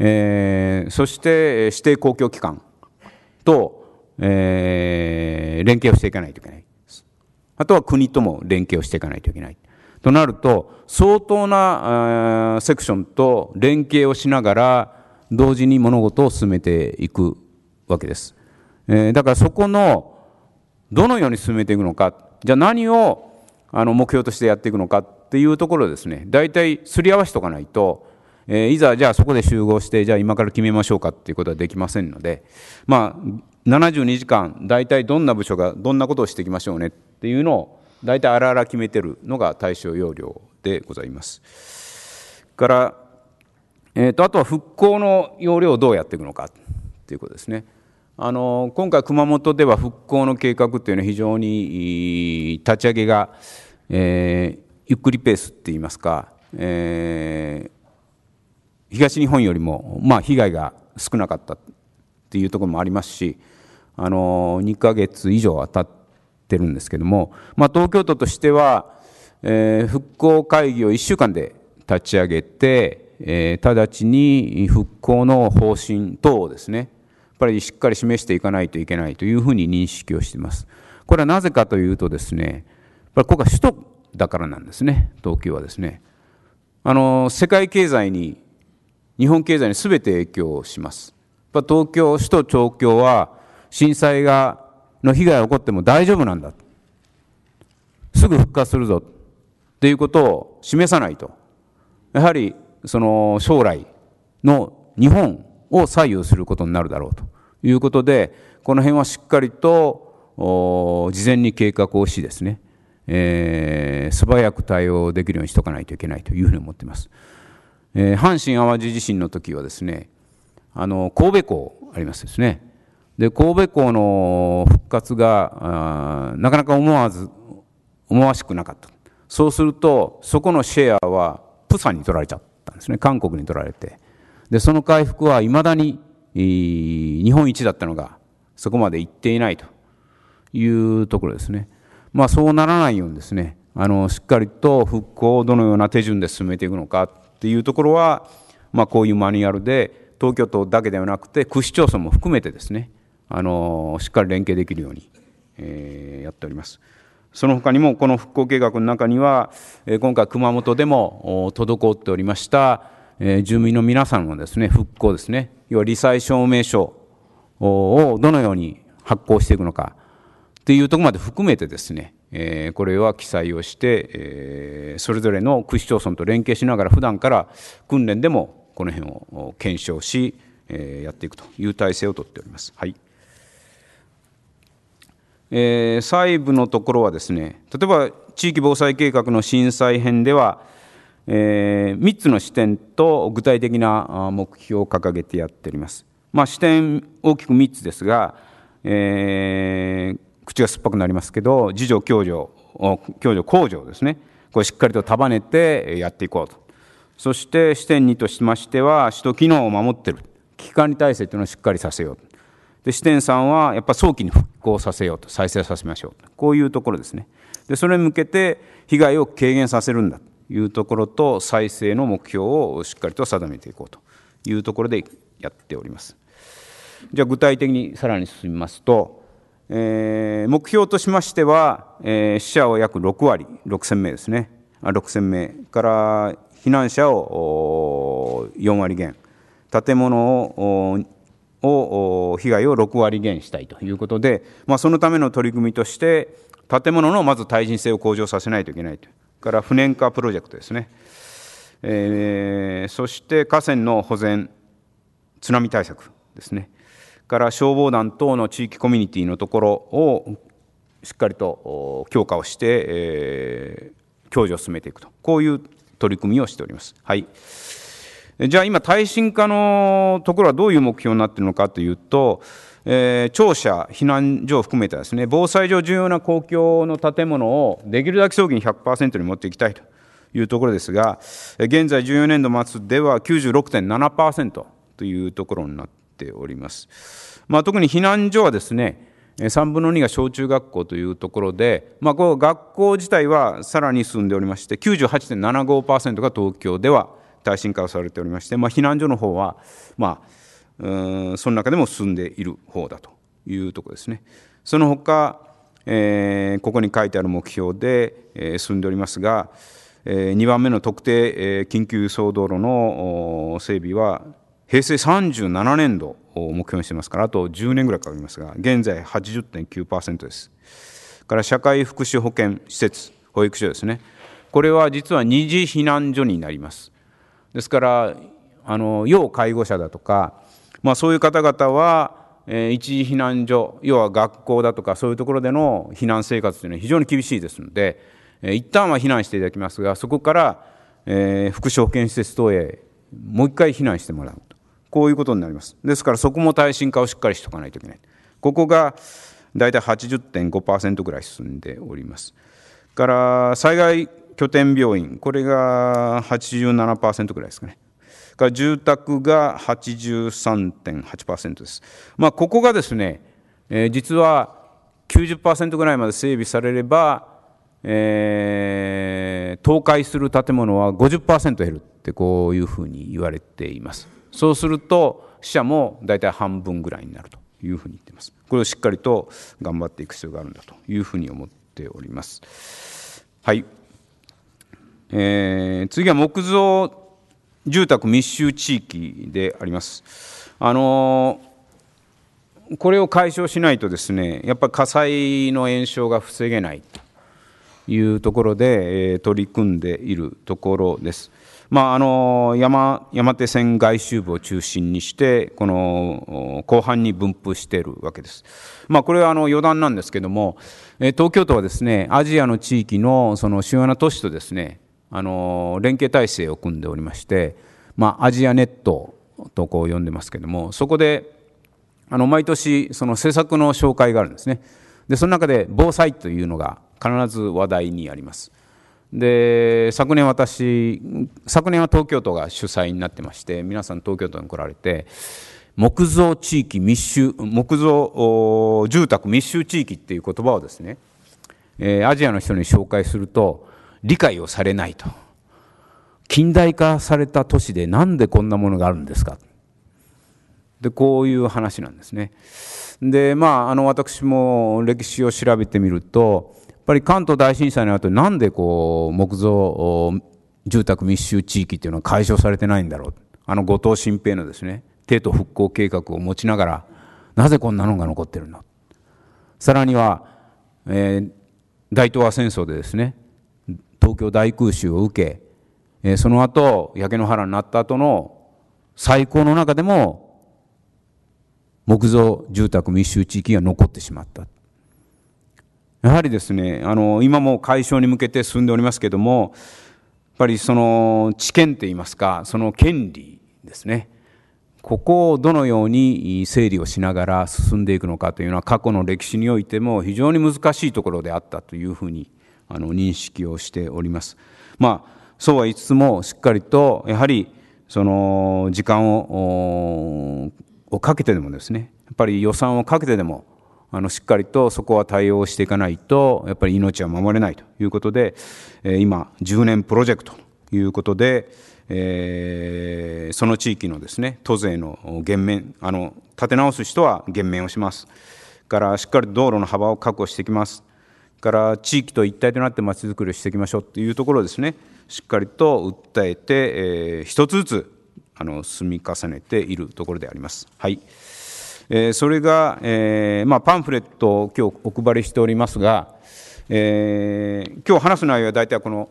えー、そして指定公共機関と、えー、連携をしていかないといけないあとは国とも連携をしていかないといけないとなると相当なセクションと連携をしながら同時に物事を進めていくわけです。えー、だからそこのどのように進めていくのかじゃあ何をあの目標としてやっていくのかっていうところですね大体すり合わせとかないと、えー、いざじゃあそこで集合してじゃあ今から決めましょうかっていうことはできませんのでまあ72時間大体どんな部署がどんなことをしていきましょうねっていうのを大体あらあら決めてるのが対象要領でございます。からえーと、あとは復興の要領をどうやっていくのかということですね。あの今回熊本では復興の計画というのは非常に立ち上げが、えー、ゆっくりペースっていいますか、えー、東日本よりも、まあ、被害が少なかったっていうところもありますしあの2か月以上は経ってるんですけども、まあ、東京都としては、えー、復興会議を1週間で立ち上げて、え直ちに復興の方針等をですね、やっぱりしっかり示していかないといけないというふうに認識をしています。これはなぜかというとですね、ここは首都だからなんですね、東京はですね。あの、世界経済に、日本経済に全て影響します。やっぱ東京、首都長京は震災が、の被害が起こっても大丈夫なんだ。すぐ復活するぞ。っていうことを示さないと。やはりその将来の日本を左右することになるだろうということで、この辺はしっかりと事前に計画をしですね、えー、素早く対応できるようにしとかないといけないというふうに思っています。えー、阪神・淡路地震の時はですね、あの神戸港ありますですね。で神戸港の復活がなかなか思わず思わしくなかったそうするとそこのシェアはプサンに取られちゃったったんですね韓国に取られてでその回復はいまだに日本一だったのがそこまで行っていないというところですね、まあ、そうならないようにですねあのしっかりと復興をどのような手順で進めていくのかっていうところは、まあ、こういうマニュアルで東京都だけではなくて区市町村も含めてですねあのしっかり連携できるように、えー、やっております。その他にもこの復興計画の中には、今回熊本でも滞っておりました、住民の皆さんのですね、復興ですね、要は理災証明書をどのように発行していくのか、っていうところまで含めてですね、えこれは記載をして、えそれぞれの区市町村と連携しながら普段から訓練でもこの辺を検証し、えやっていくという体制をとっております。はいえー、細部のところはですね例えば地域防災計画の震災編では、えー、3つの視点と具体的な目標を掲げてやっております、まあ、視点大きく3つですが、えー、口が酸っぱくなりますけど自助共助共助公助ですねこれしっかりと束ねてやっていこうとそして視点2としましては首都機能を守っている危機管理体制というのをしっかりさせようとで支店さんはやっぱ早期に復興させようと再生させましょうとこういうところですねでそれに向けて被害を軽減させるんだというところと再生の目標をしっかりと定めていこうというところでやっておりますじゃあ具体的にさらに進みますと、えー、目標としましては、えー、死者を約6割6千名ですねあ6000名から避難者を4割減建物をを被害を6割減したいということで、まあ、そのための取り組みとして建物のまず耐震性を向上させないといけないとから不燃化プロジェクトですね、えー、そして河川の保全津波対策ですねから消防団等の地域コミュニティのところをしっかりと強化をして、えー、享受を進めていくとこういう取り組みをしております。はいじゃあ今、耐震化のところはどういう目標になっているのかというと、えー、庁舎、避難所を含めたですね、防災上重要な公共の建物をできるだけ早期に100%に持っていきたいというところですが、現在14年度末では96.7%というところになっております。まあ、特に避難所はですね、3分の2が小中学校というところで、まあ、こう学校自体はさらに進んでおりまして、98.75%が東京では耐震化をされておりまして、まあ、避難所の方は、まあ、うんその中でも進んでいる方だというとこですね。その他、えー、ここに書いてある目標で、えー、進んでおりますが、えー、2番目の特定、えー、緊急輸送道路の整備は平成37年度を目標にしてますからあと10年ぐらいかかりますが現在80.9%です。から社会福祉保健施設保育所ですねこれは実は二次避難所になります。ですからあの要介護者だとか、まあ、そういう方々は、えー、一時避難所要は学校だとかそういうところでの避難生活というのは非常に厳しいですので、えー、一旦は避難していただきますがそこから、えー、福祉保健施設等へもう一回避難してもらうとこういうことになりますですからそこも耐震化をしっかりしておかないといけないここが大体80.5%ぐらい進んでおりますから災害拠点病院、これが87%ぐらいですかね。ら住宅が83.8%です。まあ、ここがですね、えー、実は90%ぐらいまで整備されれば、えー、倒壊する建物は50%減るってこういうふうに言われています。そうすると死者も大体半分ぐらいになるというふうに言っています。これをしっかりと頑張っていく必要があるんだというふうに思っております。はいえー、次は木造住宅密集地域であります。あのー、これを解消しないとですね、やっぱり火災の延焼が防げないというところで、えー、取り組んでいるところです。まあ、あの山山手線外周部を中心にして、この後半に分布しているわけです。まあ、これはあの余談なんですけども、東京都はですね、アジアの地域のその主要な都市とですね、あの連携体制を組んでおりまして、まあ、アジアネットとこう呼んでますけどもそこであの毎年その政策の紹介があるんですねでその中で防災というのが必ず話題にありますで昨年私昨年は東京都が主催になってまして皆さん東京都に来られて木造地域密集木造住宅密集地域っていう言葉をですね、えー、アジアの人に紹介すると理解をされないと。近代化された都市でなんでこんなものがあるんですか。で、こういう話なんですね。で、まあ、あの、私も歴史を調べてみると、やっぱり関東大震災の後、なんでこう、木造住宅密集地域っていうのは解消されてないんだろう。あの、後藤新平のですね、帝都復興計画を持ちながら、なぜこんなのが残ってるのさらには、えー、大東亜戦争でですね東京大空襲を受け、えその後、焼け野原になった後の最高の中でも、木造住宅密集地域が残ってしまった。やはりですね、あの、今も解消に向けて進んでおりますけれども、やっぱりその知見って言いますか、その権利ですね。ここをどのように整理をしながら進んでいくのかというのは過去の歴史においても非常に難しいところであったというふうにあの認識をしております。まあ、そうは言いつつも、しっかりと、やはり、その時間ををかけてでもですね、やっぱり予算をかけてでも、あのしっかりとそこは対応していかないと、やっぱり命は守れないということで、今、10年プロジェクトということで、えー、その地域のですね、都税の減免、あの立て直す人は減免をします。からしっかり道路の幅を確保していきます。から地域と一体となってまちづくりをしていきましょうというところをですねしっかりと訴えて、えー、一つずつあの積み重ねているところであります。はいえー、それが、えーまあ、パンフレットを今日お配りしておりますが、えー、今日話す内容は大体この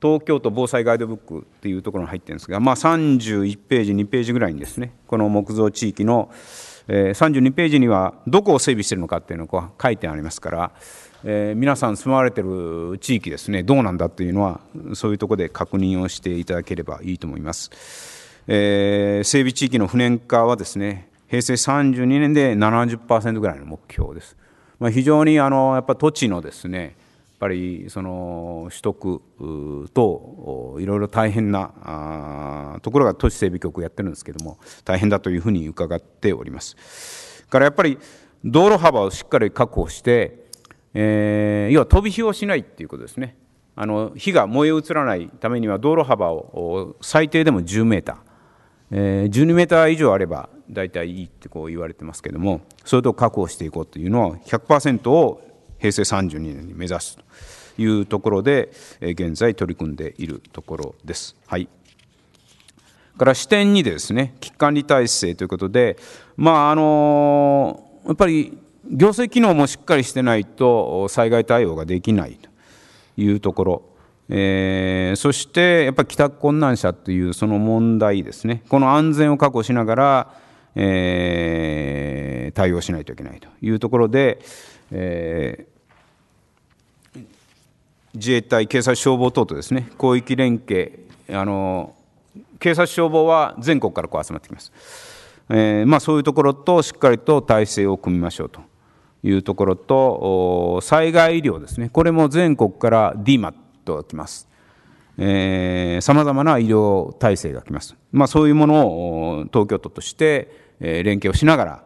東京都防災ガイドブックというところに入っているんですが、まあ、31ページ、2ページぐらいにですね、この木造地域の、えー、32ページにはどこを整備しているのかというのが書いてありますから、えー、皆さん住まわれてる地域ですねどうなんだというのはそういうところで確認をしていただければいいと思います、えー、整備地域の不燃化はですね平成32年で70%ぐらいの目標です、まあ、非常にあのやっぱ土地のですねやっぱりその取得といろいろ大変なところが都市整備局やってるんですけども大変だというふうに伺っておりますからやっぱり道路幅をしっかり確保してえー、要は飛び火をしないっていうことですね。あの火が燃え移らないためには道路幅を最低でも10メーター、えー、12メーター以上あれば大体いいってこう言われてますけども、それと確保していこうというのは100%を平成32年に目指すというところで、えー、現在取り組んでいるところです。はい。から視点にですね、危機管理体制ということで、まああのー、やっぱり行政機能もしっかりしてないと災害対応ができないというところ、えー、そしてやっぱり帰宅困難者というその問題ですね、この安全を確保しながら、えー、対応しないといけないというところで、えー、自衛隊、警察、消防等とですね広域連携、あの警察、消防は全国からこう集まってきます。えーまあ、そういうところとしっかりと体制を組みましょうと。いうところと、災害医療ですね、これも全国から DMAT が来ます。さまざまな医療体制が来ます。まあ、そういうものを東京都として、え連携をしながら、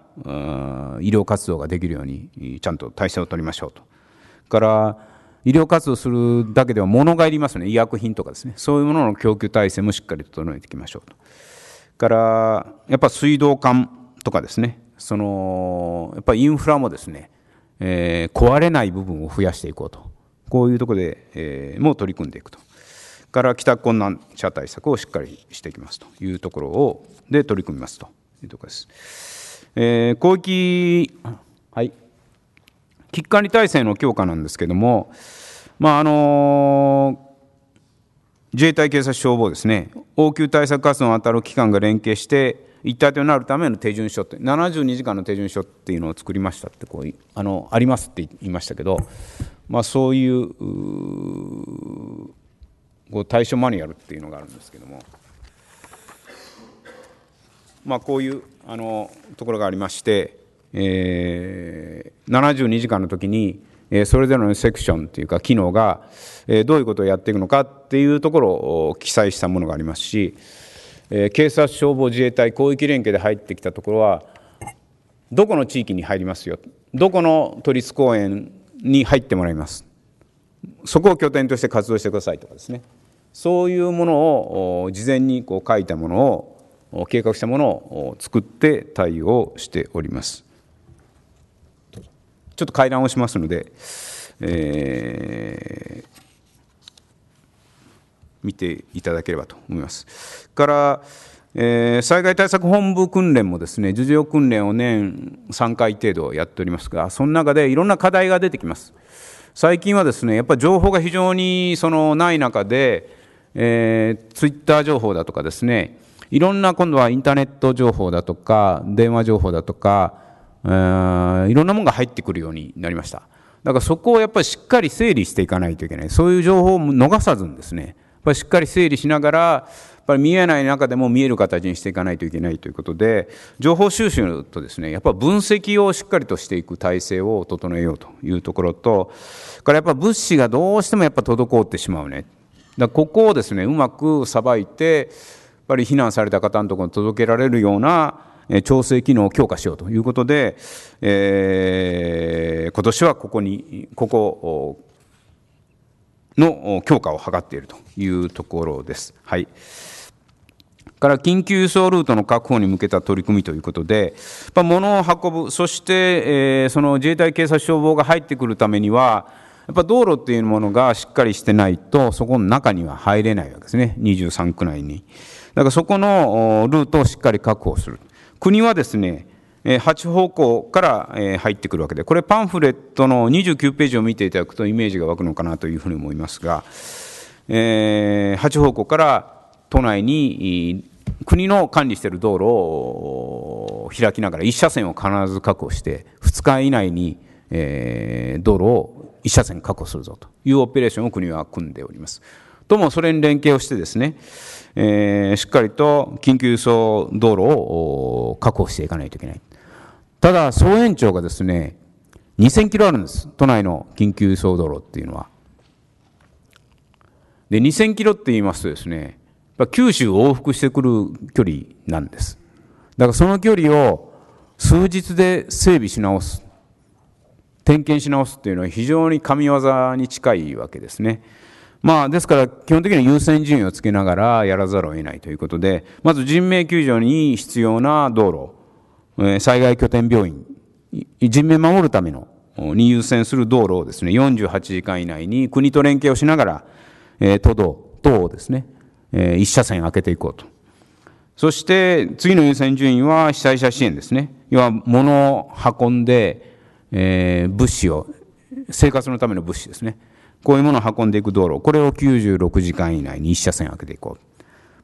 医療活動ができるように、ちゃんと体制を取りましょうと。から医療活動するだけでは物がいりますね、医薬品とかですね、そういうものの供給体制もしっかり整えていきましょうと。から、やっぱ水道管とかですね、そのやっぱりインフラもですね、えー、壊れない部分を増やしていこうとこういうところで、えー、もう取り組んでいくとから帰宅困難者対策をしっかりしていきますというところをで取り組みますというところです。えー、広域、はい、危機管理体制の強化なんですけれども、まああの自衛隊、警察、消防ですね、応急対策活動に当たる機関が連携して、一体となるための手順書って72時間の手順書っていうのを作りましたってこうあのありますって言いましたけど、まあ、そういうこう対処マニュアルっていうのがあるんですけども、まあ、こういうあのところがありまして、えー、72時間の時に、えそれぞれのセクションというか機能が、えどういうことをやっていくのかっていうところを記載したものがありますしえー、警察消防自衛隊広域連携で入ってきたところはどこの地域に入りますよどこの都立公園に入ってもらいますそこを拠点として活動してくださいとかですねそういうものを事前にこう書いたものを計画したものを作って対応しておりますちょっと会談をしますので、え見ていただければと思います。からえー、災害対策本部訓練もですね、授情訓練を年3回程度やっておりますが、その中でいろんな課題が出てきます。最近はですね、やっぱり情報が非常にそのない中で、えー、ツイッター情報だとかですね、いろんな今度はインターネット情報だとか、電話情報だとか、えー、いろんなものが入ってくるようになりました。だからそこをやっぱりしっかり整理していかないといけない。そういう情報を逃さずにですね、ぱりしっかり整理しながら、やっぱり見えない中でも見える形にしていかないといけないということで情報収集とですねやっぱ分析をしっかりとしていく体制を整えようというところとからやっぱ物資がどうしてもやっぱ滞ってしまうねだここをですねうまくさばいてやっぱり避難された方のところに届けられるような調整機能を強化しようということで、えー、今年はここにここをの強化を図っているというところです。はい。から緊急輸送ルートの確保に向けた取り組みということで、まあ、物を運ぶ、そして、えその自衛隊、警察、消防が入ってくるためには、やっぱ道路っていうものがしっかりしてないと、そこの中には入れないわけですね、23区内に。だからそこのルートをしっかり確保する。国はですね、8方向から入ってくるわけで、これパンフレットの29ページを見ていただくとイメージが湧くのかなというふうに思いますが、8方向から都内に国の管理している道路を開きながら1車線を必ず確保して、2日以内に道路を1車線確保するぞというオペレーションを国は組んでおります。ともそれに連携をしてですね、えー、しっかりと緊急輸送道路を確保していかないといけない。ただ、総延長がですね、2000キロあるんです。都内の緊急輸送道路っていうのは。で、2000キロって言いますとですね、九州往復してくる距離なんです。だからその距離を数日で整備し直す。点検し直すっていうのは非常に神業に近いわけですね。まあ、ですから基本的には優先順位をつけながらやらざるを得ないということで、まず人命救助に必要な道路、災害拠点病院、人命守るためのに優先する道路をですね、48時間以内に国と連携をしながら、都道、等をですね、一車線開けていこうと。そして、次の優先順位は被災者支援ですね。要は、物を運んで、物資を、生活のための物資ですね。こういうものを運んでいく道路、これを96時間以内に1車線開けていこう。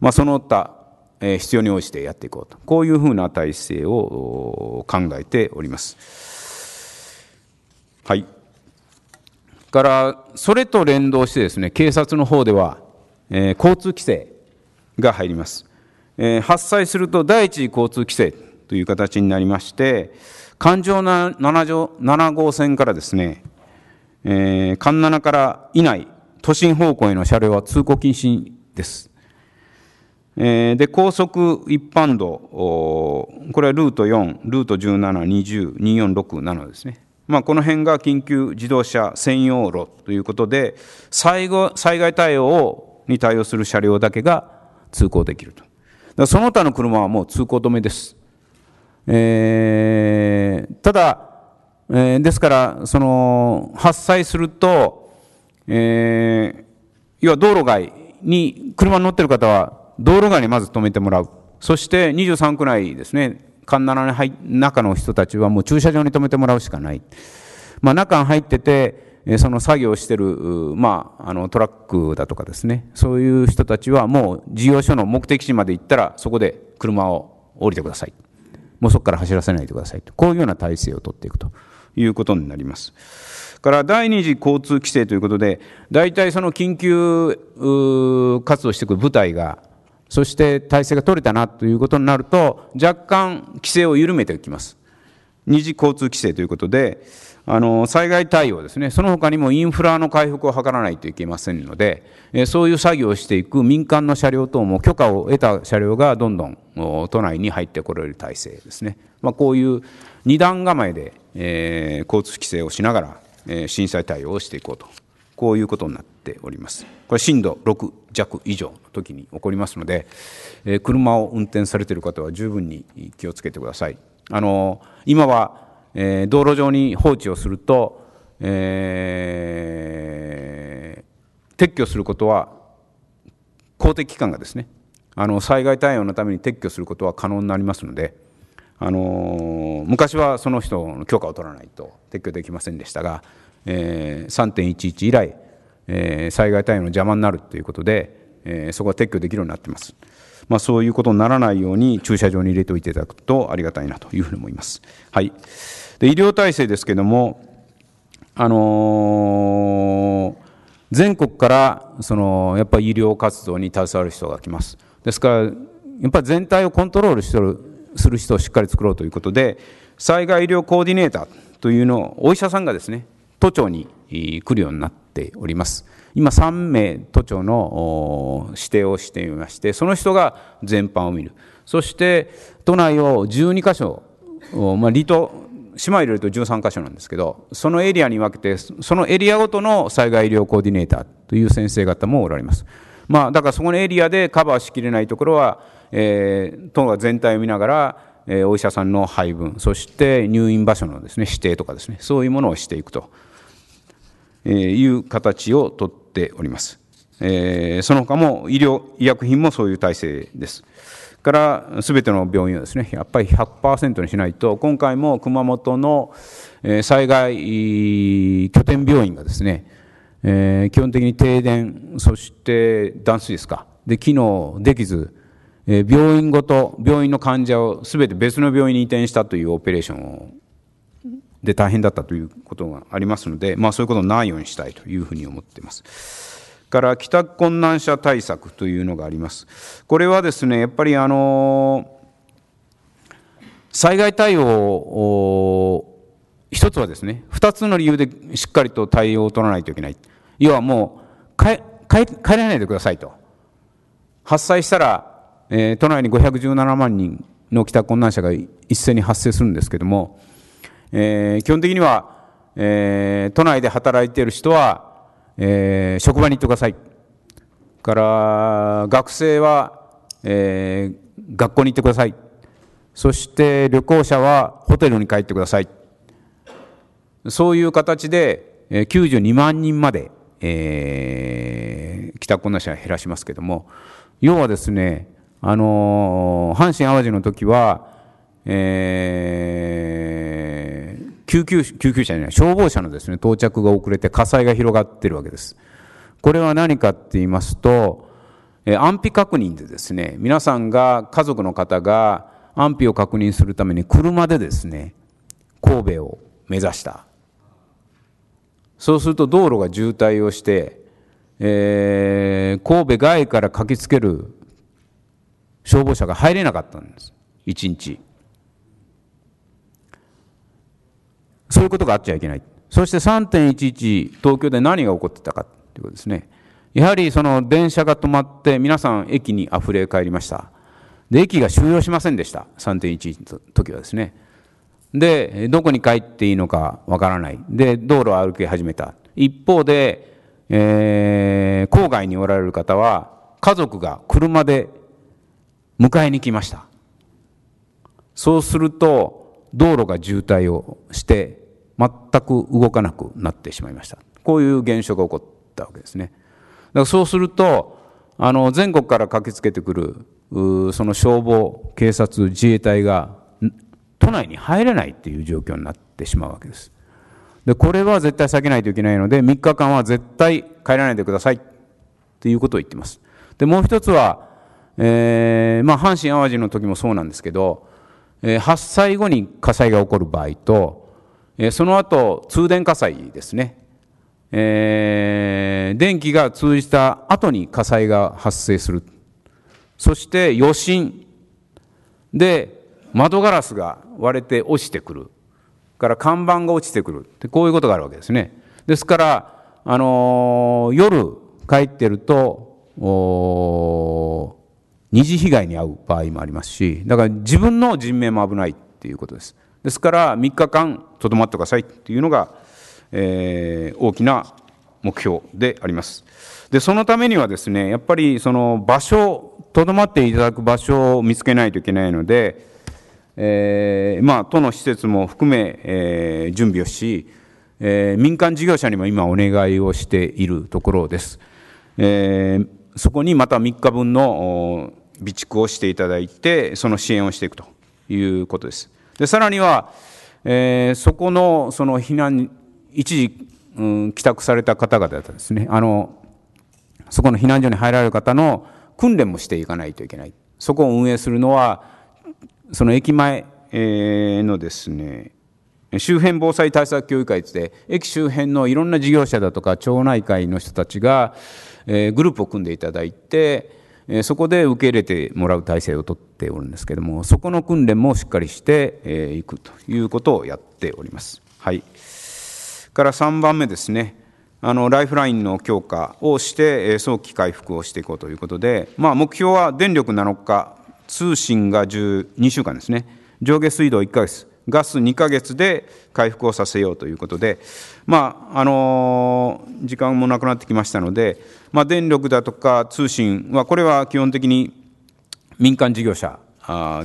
まあ、その他、必要に応じてやっていこうとこういうふうな体制を考えております。はいからそれと連動してですね警察の方では、えー、交通規制が入ります、えー、発災すると第一次交通規制という形になりまして環状 7, 条7号線からですね、えー、環7から以内都心方向への車両は通行禁止ですえー、で、高速一般道、これはルート4、ルート17、20、2467ですね。まあ、この辺が緊急自動車専用路ということで、災後災害対応に対応する車両だけが通行できると。その他の車はもう通行止めです。えー、ただ、えー、ですから、その、発災すると、えー、要は道路外に車に乗ってる方は道路側にまず止めてもらう。そして23区内ですね、環7の入中の人たちはもう駐車場に止めてもらうしかない。まあ、中に入ってて、その作業してる、まあ、あのトラックだとかですね、そういう人たちはもう事業所の目的地まで行ったら、そこで車を降りてください。もうそこから走らせないでくださいこういうような体制をとっていくということになります。から第二次交通規制ということで、大体その緊急活動していく部隊が、そして体制が取れたなということになると若干規制を緩めてきます二次交通規制ということであの災害対応ですねその他にもインフラの回復を図らないといけませんのでそういう作業をしていく民間の車両等も許可を得た車両がどんどん都内に入ってこられる体制ですね、まあ、こういう二段構えで、えー、交通規制をしながら、えー、震災対応をしていこうとこういうことになってておりますこれ震度6弱以上の時に起こりますので、えー、車を運転されている方は十分に気をつけてくださいあの今は、えー、道路上に放置をすると、えー、撤去することは公的機関がですねあの災害対応のために撤去することは可能になりますので、あの昔はその人の許可を取らないと撤去できませんでしたが、えー、3.11以来えー、災害対応の邪魔になるということで、えー、そこは撤去できるようになってます。まあ、そういうことにならないように駐車場に入れておいていただくとありがたいなというふうに思います。はい、で医療体制ですけども、あのー、全国からそのやっぱり医療活動に携わる人が来ます。ですから、やっぱり全体をコントロールしるする人をしっかり作ろうということで、災害医療コーディネーターというのをお医者さんがですね、都庁に来るようになっております。今3名都庁の指定をしていましてその人が全般を見るそして都内を12か所、まあ、離島島入れると13か所なんですけどそのエリアに分けてそのエリアごとの災害医療コーディネーターという先生方もおられます。まあ、だからそこのエリアでカバーしきれないところは、えー、都が全体を見ながら、えー、お医者さんの配分そして入院場所のです、ね、指定とかですねそういうものをしていくという形をとっております。えその他も医療、医薬品もそういう体制です。から、すべての病院をですね、やっぱり100%にしないと、今回も熊本の災害拠点病院がですね、え基本的に停電、そして断水ですか、で、機能できず、え病院ごと、病院の患者をすべて別の病院に移転したというオペレーションをで大変だったということがありますので、まあ、そういうことないようにしたいというふうに思っています。から帰宅困難者対策というのがあります。これはですねやっぱりあの災害対応を一つはですね二つの理由でしっかりと対応を取らないといけない要はもう帰らないでくださいと発災したら、えー、都内に517万人の帰宅困難者が一斉に発生するんですけどもえー、基本的には、えー、都内で働いている人は、えー、職場に行ってください。から学生は、えー、学校に行ってください。そして旅行者はホテルに帰ってください。そういう形で、えー、92万人まで、えー、帰宅困難者減らしますけども、要はですね、あのー、阪神・淡路の時は、えー、救急、救急車じゃない、消防車のですね、到着が遅れて火災が広がってるわけです。これは何かって言いますと、安否確認でですね、皆さんが、家族の方が安否を確認するために車でですね、神戸を目指した。そうすると道路が渋滞をして、えー、神戸外から駆けつける消防車が入れなかったんです。1日。そういうことがあっちゃいけない。そして3.11、東京で何が起こってたかということですね。やはりその電車が止まって皆さん駅に溢れ返りました。で、駅が終了しませんでした。3.11の時はですね。で、どこに帰っていいのかわからない。で、道路を歩き始めた。一方で、えー、郊外におられる方は、家族が車で迎えに来ました。そうすると、道路が渋滞をして全く動かなくなってしまいましたこういう現象が起こったわけですねだからそうするとあの全国から駆けつけてくるその消防警察自衛隊が都内に入れないっていう状況になってしまうわけですでこれは絶対避けないといけないので3日間は絶対帰らないでくださいっていうことを言ってますでもう一つは、えーまあ、阪神・淡路の時もそうなんですけど発災後に火災が起こる場合と、その後、通電火災ですね。えー、電気が通じた後に火災が発生する。そして余震で窓ガラスが割れて落ちてくる。から看板が落ちてくる。こういうことがあるわけですね。ですから、あのー、夜帰ってると、お二次被害に遭う場合もありますしだから自分の人命も危ないっていうことですですから3日間とどまってくださいっていうのが、えー、大きな目標でありますでそのためにはですねやっぱりその場所とどまっていただく場所を見つけないといけないので、えー、まあ、都の施設も含め、えー、準備をし、えー、民間事業者にも今お願いをしているところです、えそこにまた3日分の備蓄をしていただいて、その支援をしていくということです。でさらには、えー、そこのその避難、一時、うん、帰宅された方々ですねあの、そこの避難所に入られる方の訓練もしていかないといけない、そこを運営するのは、その駅前のですね、周辺防災対策協議会で、駅周辺のいろんな事業者だとか、町内会の人たちが、えー、グループを組んでいただいて、えそこで受け入れてもらう体制をとっておるんですけどもそこの訓練もしっかりしてい、えくということをやっております。はい、から3番目ですねあのライフラインの強化をして、え早期回復をしていこうということで、まあ、目標は電力7日通信が12週間ですね上下水道1ヶ月ガス2ヶ月で回復をさせようということで、まああの時間もなくなってきましたので、まあ、電力だとか通信は、これは基本的に民間事業者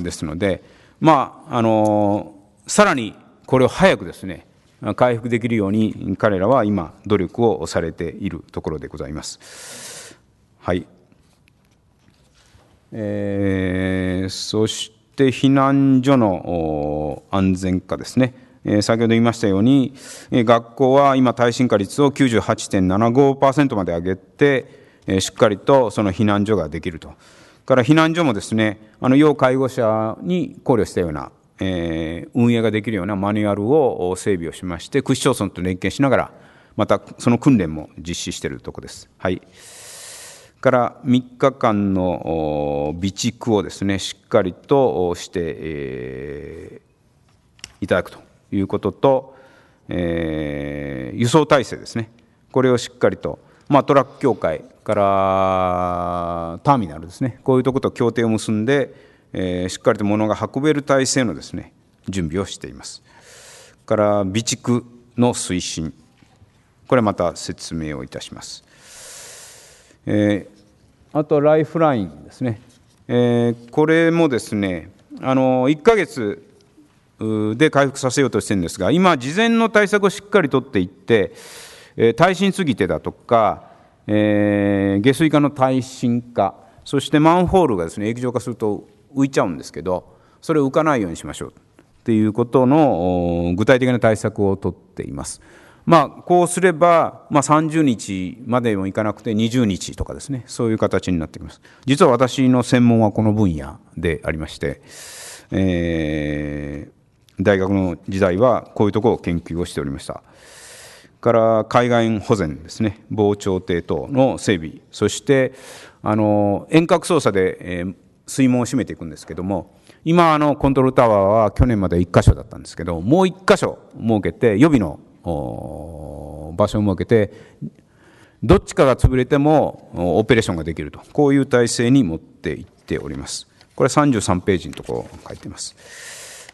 ですので、まああのさらにこれを早くですね、回復できるように、彼らは今、努力をされているところでございます。はいえー、そしてして避難所の安全化ですね、え先ほど言いましたように、え学校は今、耐震化率を98.75%まで上げて、えしっかりとその避難所ができると、から避難所もですねあの要介護者に考慮したような、えー、運営ができるようなマニュアルを整備をしまして、区市町村と連携しながら、またその訓練も実施しているところです。はいから3日間の備蓄をですねしっかりとして、いただくということと、え輸送体制ですねこれをしっかりと、まあ、トラック協会からターミナルですねこういうとこと協定を結んで、えしっかりと物が運べる体制のですね準備をしていますから備蓄の推進これまた説明をいたします。えあとライフラインですね、えー、これもですねあの1ヶ月で回復させようとしてるんですが、今、事前の対策をしっかりとっていって、え耐震すぎてだとか、えー、下水管の耐震化、そしてマンホールがですね液状化すると浮いちゃうんですけど、それを浮かないようにしましょうということの具体的な対策をとっています。まあ、こうすれば、まあ、30日までもいかなくて20日とかですねそういう形になってきます実は私の専門はこの分野でありまして、えー、大学の時代はこういうところを研究をしておりましたから海岸保全ですね防潮堤等の整備そしてあの遠隔操作で、えー、水門を閉めていくんですけども今あのコントロールタワーは去年まで1箇所だったんですけどもう1箇所設けて予備の場所を設けてどっちかが潰れてもオペレーションができるとこういう体制に持っていっておりますこれ33ページのところ書いてます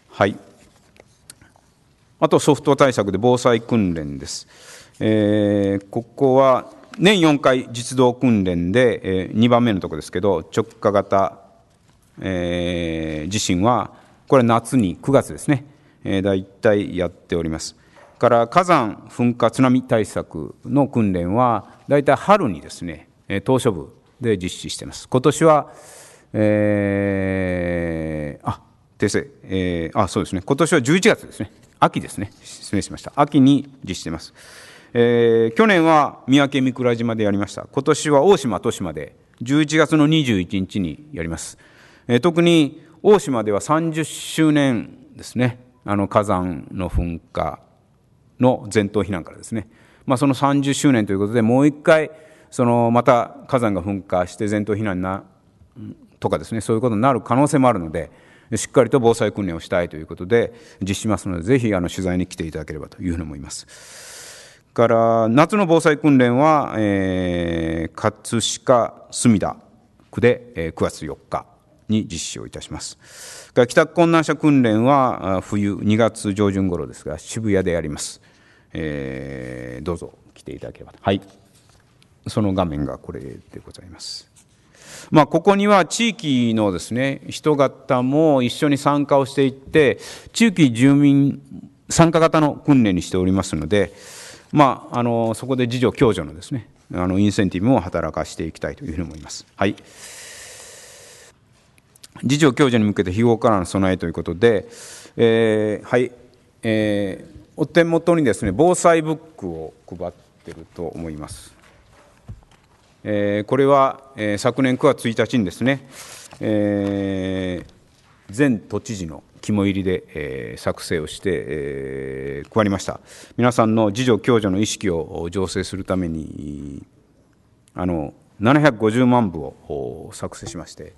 はいあとソフト対策で防災訓練です、えー、ここは年4回実動訓練で、えー、2番目のところですけど直下型、えー、地震はこれ夏に9月ですね、えー、大体やっておりますから火山噴火津波対策の訓練は大体春にですね島しょ部で実施しています今年は、えー、あ訂正、えー、あそうですね今年は11月ですね秋ですね失礼しました秋に実施しています、えー、去年は三宅御蔵島でやりました今年は大島利島で11月の21日にやります、えー、特に大島では30周年ですねあの火山の噴火の全島避難からですね、まあ、その30周年ということでもう一回そのまた火山が噴火して全島避難なとかですねそういうことになる可能性もあるのでしっかりと防災訓練をしたいということで実施しますのでぜひあの取材に来ていただければというふうに思います。から夏の防災訓練は、えー、葛飾墨田区で、えー、9月4日に実施をいたします。帰宅困難者訓練は冬2月上旬頃ですが渋谷でやります、えー、どうぞ来ていただければはいその画面がこれでございますまあ、ここには地域のですね人型も一緒に参加をしていって地域住民参加型の訓練にしておりますので、まあ、あのそこで自助共助のですねあのインセンティブも働かしていきたいというふうに思います。はい次女教授に向けて日頃からの備えということで、えー、はい、えー、お手元にですね防災ブックを配ってると思います。えー、これは、えー、昨年9月1日にですね、えー、前都知事の肝入りで、えー、作成をして、えー、配りました皆さんの自助共助の意識を醸成するためにあの750万部を作成しまして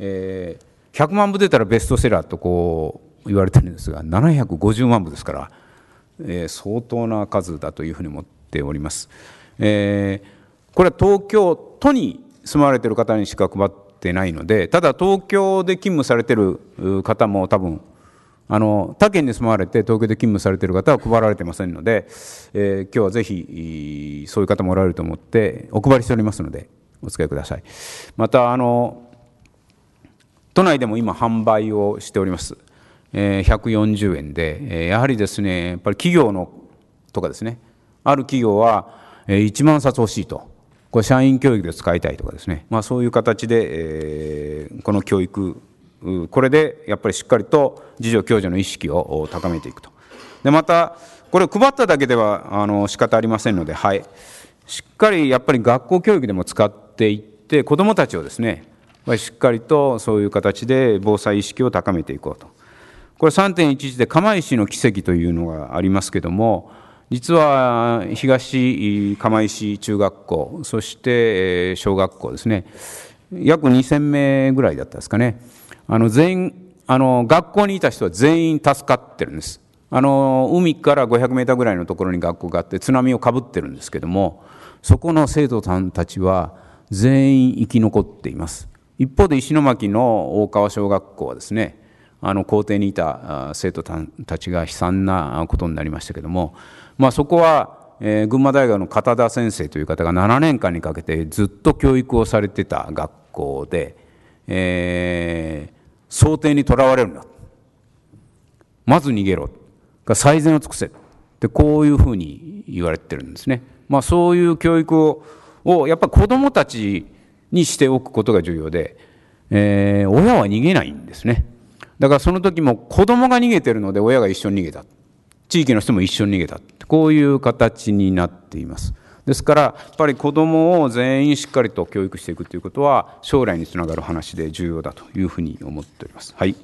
えー、100万部出たらベストセラーとこう言われてるんですが750万部ですから、えー、相当な数だというふうに思っております。えー、これは東京都に住まわれてる方にしか配ってないのでただ東京で勤務されてる方も多分あの他県に住まわれて東京で勤務されてる方は配られてませんので、えー、今日はぜひそういう方もおられると思ってお配りしておりますのでお使いください。またあの都内でも今販売をしております、えー、140円で、えー、やはりですねやっぱり企業のとかですねある企業は、えー、1万冊欲しいとこれ社員教育で使いたいとかですね、まあ、そういう形で、えー、この教育これでやっぱりしっかりと自助教助の意識を高めていくとでまたこれを配っただけではあの仕方ありませんので、はい、しっかりやっぱり学校教育でも使っていって子どもたちをですねしっかりとそういう形で防災意識を高めていこうと。これ3.11で釜石の奇跡というのがありますけども、実は東釜石中学校、そして小学校ですね、約2000名ぐらいだったですかね、あの全員あの学校にいた人は全員助かってるんです。あの海から500メーターぐらいのところに学校があって津波をかぶってるんですけどもそこの生徒さんたちは全員生き残っています一方で石巻の大川小学校はですねあの校庭にいた生徒たちが悲惨なことになりましたけども、まあ、そこは、え群馬大学の片田先生という方が7年間にかけてずっと教育をされてた学校で、えー、想定にとらわれるなまず逃げろ最善を尽くせでこういうふうに言われてるんですね。まあ、そういう教育をやっぱ子どもたちにしておくことが重要で、えー、親は逃げないんですね。だからその時も子供が逃げてるので親が一緒に逃げた。地域の人も一緒に逃げた。こういう形になっています。ですから、やっぱり子供を全員しっかりと教育していくということは、将来につながる話で重要だというふうに思っております。はい。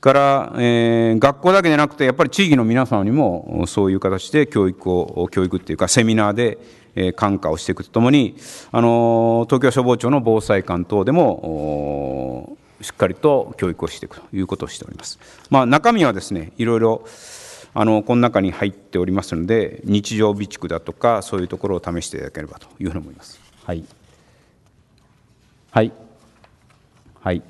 から、えー、学校だけじゃなくて、やっぱり地域の皆様にもそういう形で教育を、教育っていうか、セミナーで、え感化をしていくとともに、あの東京消防庁の防災官等でもしっかりと教育をしていくということをしております。まあ、中身はですねいろいろあのこの中に入っておりますので日常備蓄だとかそういうところを試していただければというふうに思います。はい、はい、はい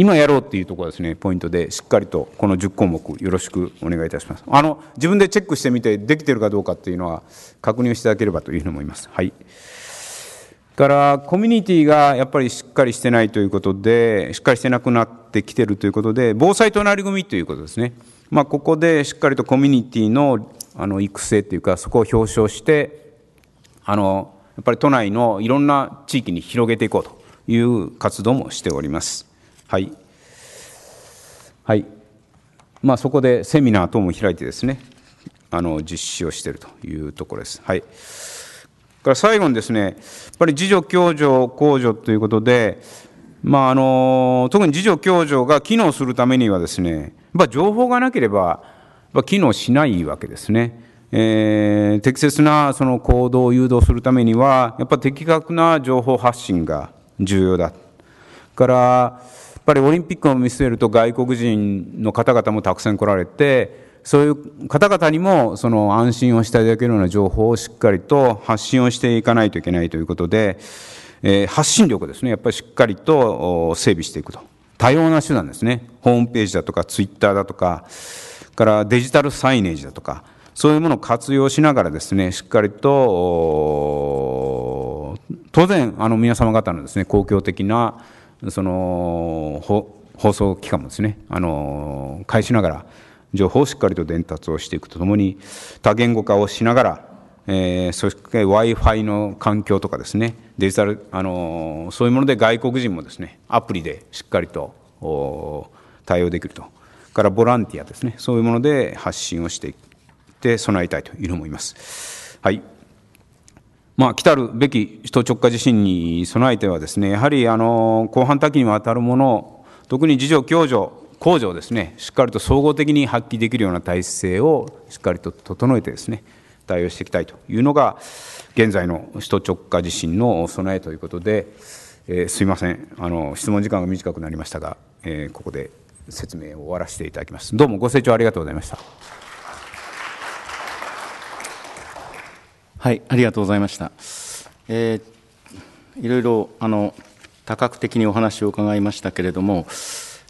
今やろうっていうところですねポイントでしっかりとこの10項目よろしくお願いいたしますあの自分でチェックしてみてできてるかどうかっていうのは確認をしていただければというふうに思いますはいからコミュニティがやっぱりしっかりしてないということでしっかりしてなくなってきてるということで防災隣組ということですねまあ、ここでしっかりとコミュニティのあの育成というかそこを表彰してあのやっぱり都内のいろんな地域に広げていこうという活動もしております。はい。はい。まあ、そこでセミナー等も開いてですね、あの実施をしているというところです。はい。から最後にですね、やっぱり自助、共助、公助ということで、まああの特に自助、共助が機能するためにはですね、まあ、情報がなければ、まあ、機能しないわけですね。えー、適切なその行動を誘導するためには、やっぱ的確な情報発信が重要だ。から、っぱりオリンピックを見据えると外国人の方々もたくさん来られてそういう方々にもその安心をしていただけるような情報をしっかりと発信をしていかないといけないということで、えー、発信力ですねやっぱりしっかりと整備していくと多様な手段ですねホームページだとかツイッターだとかからデジタルサイネージだとかそういうものを活用しながらですねしっかりと当然あの皆様方のですね公共的なその放送期間もですねあの返しながら情報をしっかりと伝達をしていくとともに多言語化をしながら、えー、そして w i f i の環境とかですねデジタル、あのそういうもので外国人もですねアプリでしっかりと対応できるとからボランティアですねそういうもので発信をしていって備えたいというふうに思います。はいまあ、来たるべき首都直下地震に備えてはですね、やはりあの広範多岐にわたるものを、特に自助、共助、公助をですね、しっかりと総合的に発揮できるような体制をしっかりと整えてですね、対応していきたいというのが、現在の首都直下地震の備えということで、えー、すみませんあの、質問時間が短くなりましたが、えー、ここで説明を終わらせていただきます。どうもご清聴ありがとうございました。はい、ありがとうございました。えー、いろいろあの多角的にお話を伺いましたけれども、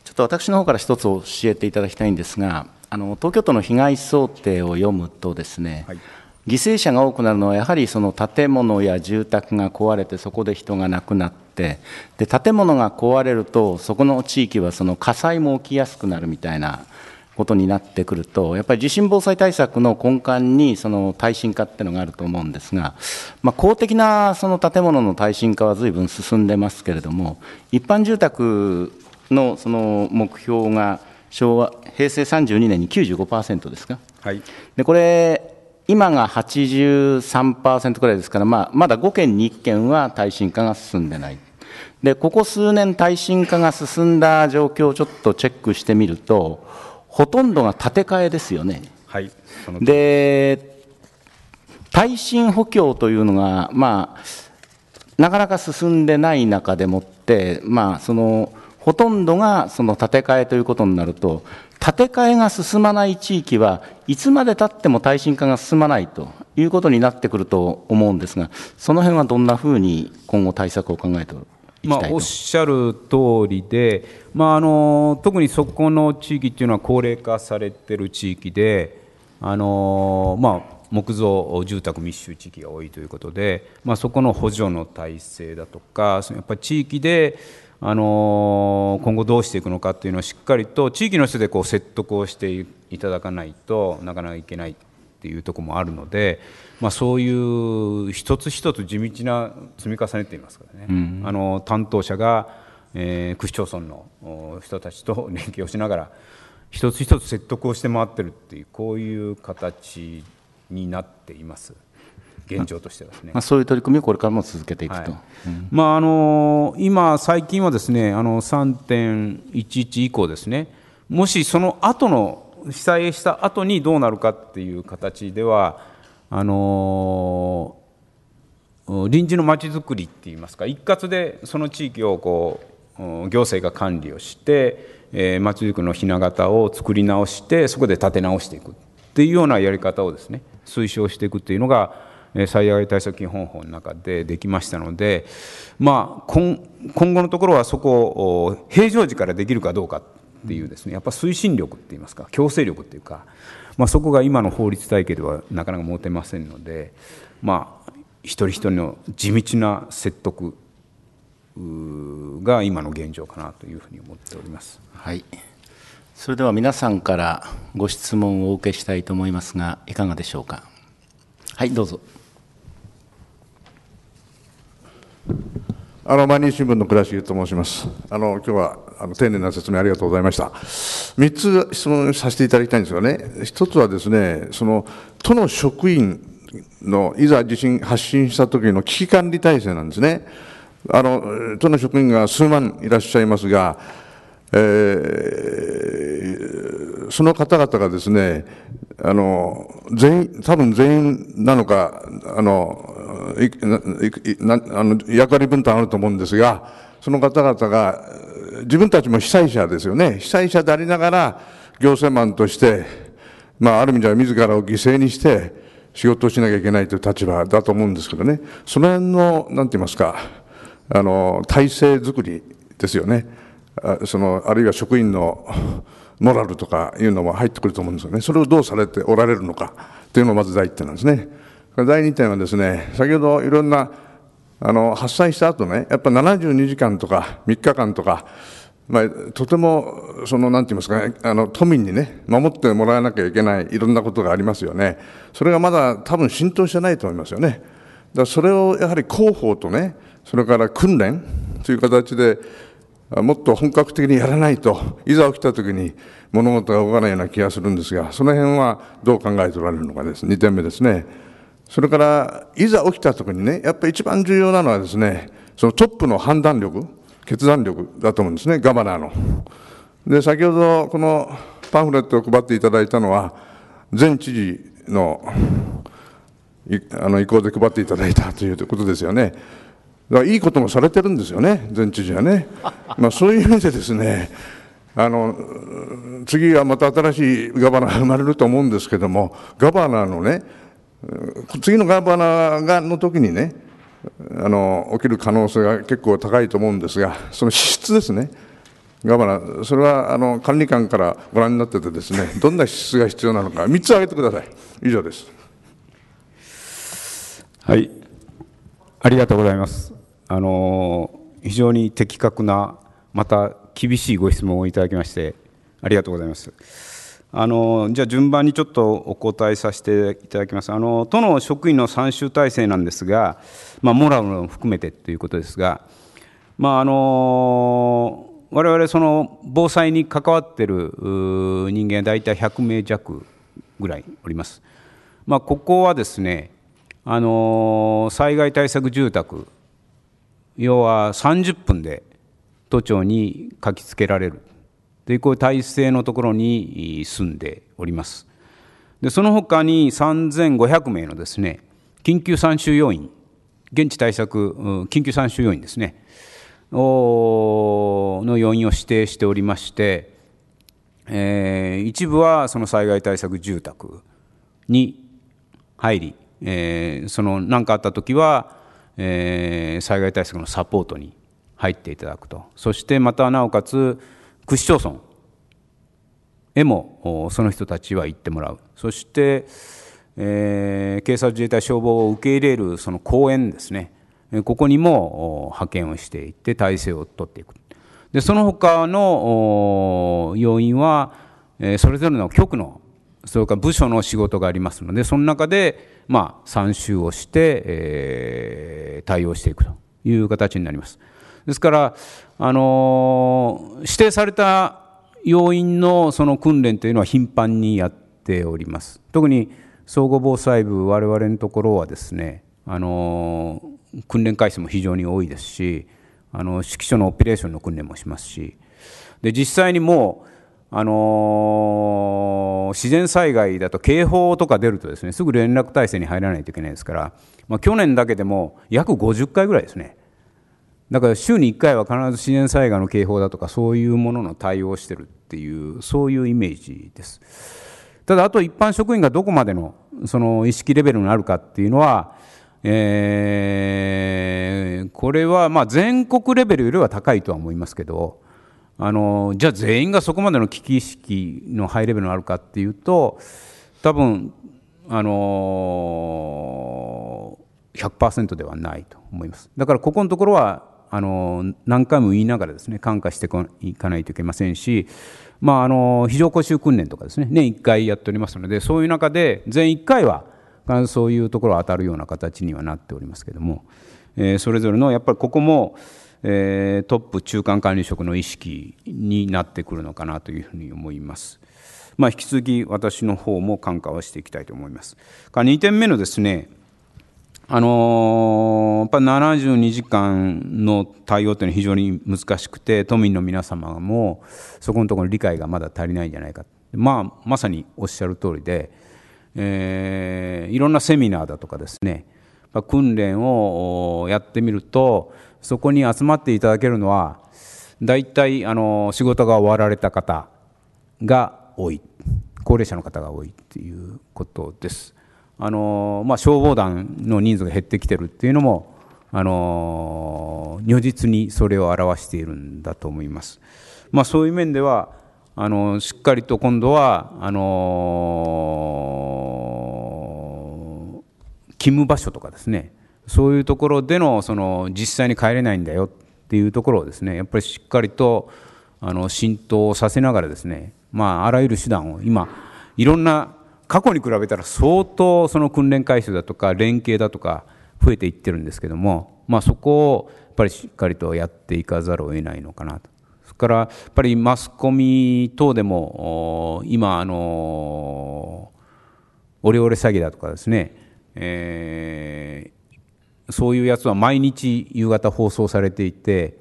ちょっと私の方から一つ教えていただきたいんですが、あの東京都の被害想定を読むとですね、はい、犠牲者が多くなるのはやはりその建物や住宅が壊れてそこで人が亡くなってで建物が壊れるとそこの地域はその火災も起きやすくなるみたいなことになってくると、やっぱり地震防災対策の根幹にその耐震化っていうのがあると思うんですが、まあ、公的なその建物の耐震化はずいぶん進んでますけれども、一般住宅のその目標が昭和平成32年に95%ですか、はい、でこれ、今が83%くらいですから、まあ、まだ5件に1件は耐震化が進んでない。でここ数年、耐震化が進んだ状況をちょっとチェックしてみると、ほとんどが建て替えですよね。はい、で耐震補強というのが、まあ、なかなか進んでない中でもって、まあ、そのほとんどがその建て替えということになると、建て替えが進まない地域はいつまでたっても耐震化が進まないということになってくると思うんですが、その辺はどんなふうに今後対策を考えておるまあ、おっしゃる通りで、まあ、あの特にそこの地域というのは高齢化されている地域であの、まあ、木造住宅密集地域が多いということで、まあ、そこの補助の体制だとかやっぱり地域であの今後どうしていくのかというのをしっかりと地域の人でこう説得をしていただかないとなかなかいけないっていうとこもあるので、まあ、そういう一つ一つ地道な積み重ねといいますかね、うん、あの担当者が、えー、区市町村の人たちと連携をしながら一つ一つ説得をして回ってるっていうこういう形になっています。現状としてはですね、まあ、そういう取り組みをこれからも続けていくと、はいうん、まあ、あの今、最近はですねあの3.11以降ですねもしその後の被災した後にどうなるかっていう形ではあの臨時のまちづくりっていいますか一括でその地域をこう行政が管理をしてまち、づくりのひな形を作り直してそこで立て直していくっていうようなやり方をですね推奨していくっていうのが災害対策基本法の中でできましたので、まあ、今後のところはそこを平常時からできるかどうかっていうですねやっぱ推進力っていいますか強制力っていうか、まあ、そこが今の法律体系ではなかなか持てませんのでまあ一人一人の地道な説得が今の現状かなというふうに思っております。はいそれでは皆さんからご質問をお受けしたいと思いますがいかがでしょうかはいどうぞあの毎日新聞の倉重と申しますあの今日はあの丁寧な説明ありがとうございました。3つ質問させていただきたいんですがね、1つはですね、その都の職員のいざ地震発信した時の危機管理体制なんですね。あの都の職員が数万いらっしゃいますが、えー、その方々がですね、あの全員、多分全員なのか、あのいなあの役割分担あると思うんですが、その方々が自分たちも被災者ですよね。被災者でありながら、行政マンとして、まあ、ある意味では自らを犠牲にして、仕事をしなきゃいけないという立場だと思うんですけどね。その辺の、なんて言いますか、あの、体制づくりですよね。あその、あるいは職員のモラルとかいうのも入ってくると思うんですよね。それをどうされておられるのかというのがまず第一点なんですね。第二点はですね、先ほどいろんなあの発災した後ねやっぱ72時間とか3日間とか、まあ、とてもそのなんて言いますかねあの都民にね守ってもらわなきゃいけないいろんなことがありますよねそれがまだ多分浸透してないと思いますよねだそれをやはり広報とねそれから訓練という形でもっと本格的にやらないと、いざ起きたときに物事が動かないような気がするんですが、その辺はどう考えておられるのかです。2点目ですね。それから、いざ起きたときにね、やっぱり一番重要なのはですね、そのトップの判断力、決断力だと思うんですね、ガバナーの。で、先ほどこのパンフレットを配っていただいたのは、前知事のあの意向で配っていただいたということですよね。いいこともされてるんですよね、前知事はね。まあ、そういう意味でですね、あの次はまた新しいガバナーが生まれると思うんですけども、ガバナーのね、次のガバナがの時にね、あの、起きる可能性が結構高いと思うんですが、その資質ですね。ガバナ、それはあの管理官からご覧になっててですね、どんな資質が必要なのか、3つ挙げてください。以上です。はい。ありがとうございます。あの、非常に的確な、また厳しいご質問をいただきまして、ありがとうございます。あのじゃあ順番にちょっとお答えさせていただきます。あの都の職員の3週体制なんですが、まあ、モラルも含めてということですが、まあ、あの我々その防災に関わっている人間大体100名弱ぐらいおります。まあ、ここはですねあの災害対策住宅要は30分で都庁に書きつけられるとこ体制のところに住んでおります。でその他に3500名のですね緊急参集要員現地対策緊急参集要員ですねの要員を指定しておりまして、えー、一部はその災害対策住宅に入り、えー、その何かあった時は、えー、災害対策のサポートに入っていただくとそしてまたなおかつ区市町村へもその人たちは行ってもらうそして、えー、警察自衛隊消防を受け入れるその公園ですねここにも派遣をしていって体制を取っていくでその他の要因は、えそれぞれの局のそれから部署の仕事がありますのでその中で、まあ、参集をして、えー、対応していくという形になります。ですから、あの指定された要員のその訓練というのは頻繁にやっております。特に総合防災部、我々のところはですね、あの訓練回数も非常に多いですし、あの指揮所のオペレーションの訓練もしますし、で実際にもう、あの自然災害だと警報とか出るとですねすぐ連絡体制に入らないといけないですから、まあ、去年だけでも約50回ぐらいですねだから週に1回は必ず自然災害の警報だとかそういうものの対応をしてるっていうそういうイメージですただあと一般職員がどこまでのその意識レベルになるかっていうのはえー、これはまあ全国レベルよりは高いとは思いますけどあのじゃあ全員がそこまでの危機意識のハイレベルがあるかっていうと多分あのー、100%ではないと思いますだからここのところはあの何回も言いながらですね感化していかないといけませんし、まあ、あの非常講習訓練とかですね年1回やっておりますのでそういう中で全1回は必ずそういうところを当たるような形にはなっておりますけども、えー、それぞれのやっぱりここも、えー、トップ中間管理職の意識になってくるのかなというふうに思います。まあ、引き続き私の方も感化はしていきたいと思います。2点目のですねあのー、やっぱ72時間の対応というのは非常に難しくて、都民の皆様もそこのところの理解がまだ足りないんじゃないか、まあ、まさにおっしゃる通りで、えー、いろんなセミナーだとかですね、ま訓練をやってみると、そこに集まっていただけるのは、大体あの仕事が終わられた方が多い、高齢者の方が多いということです。あのまあ、消防団の人数が減ってきてるっていうのも、あの如実にそれを表しているんだと思います。まあ、そういう面ではあのしっかりと今度はあの勤務場所とかですねそういうところでのその実際に帰れないんだよっていうところをですねやっぱりしっかりとあの浸透させながらですね、まあ、あらゆる手段を今いろんな過去に比べたら相当その訓練回数だとか連携だとか増えていってるんですけども、まあ、そこをやっぱりしっかりとやっていかざるを得ないのかなと。それからやっぱりマスコミ等でも今あのオレオレ詐欺だとかですね、えー、そういうやつは毎日夕方放送されていて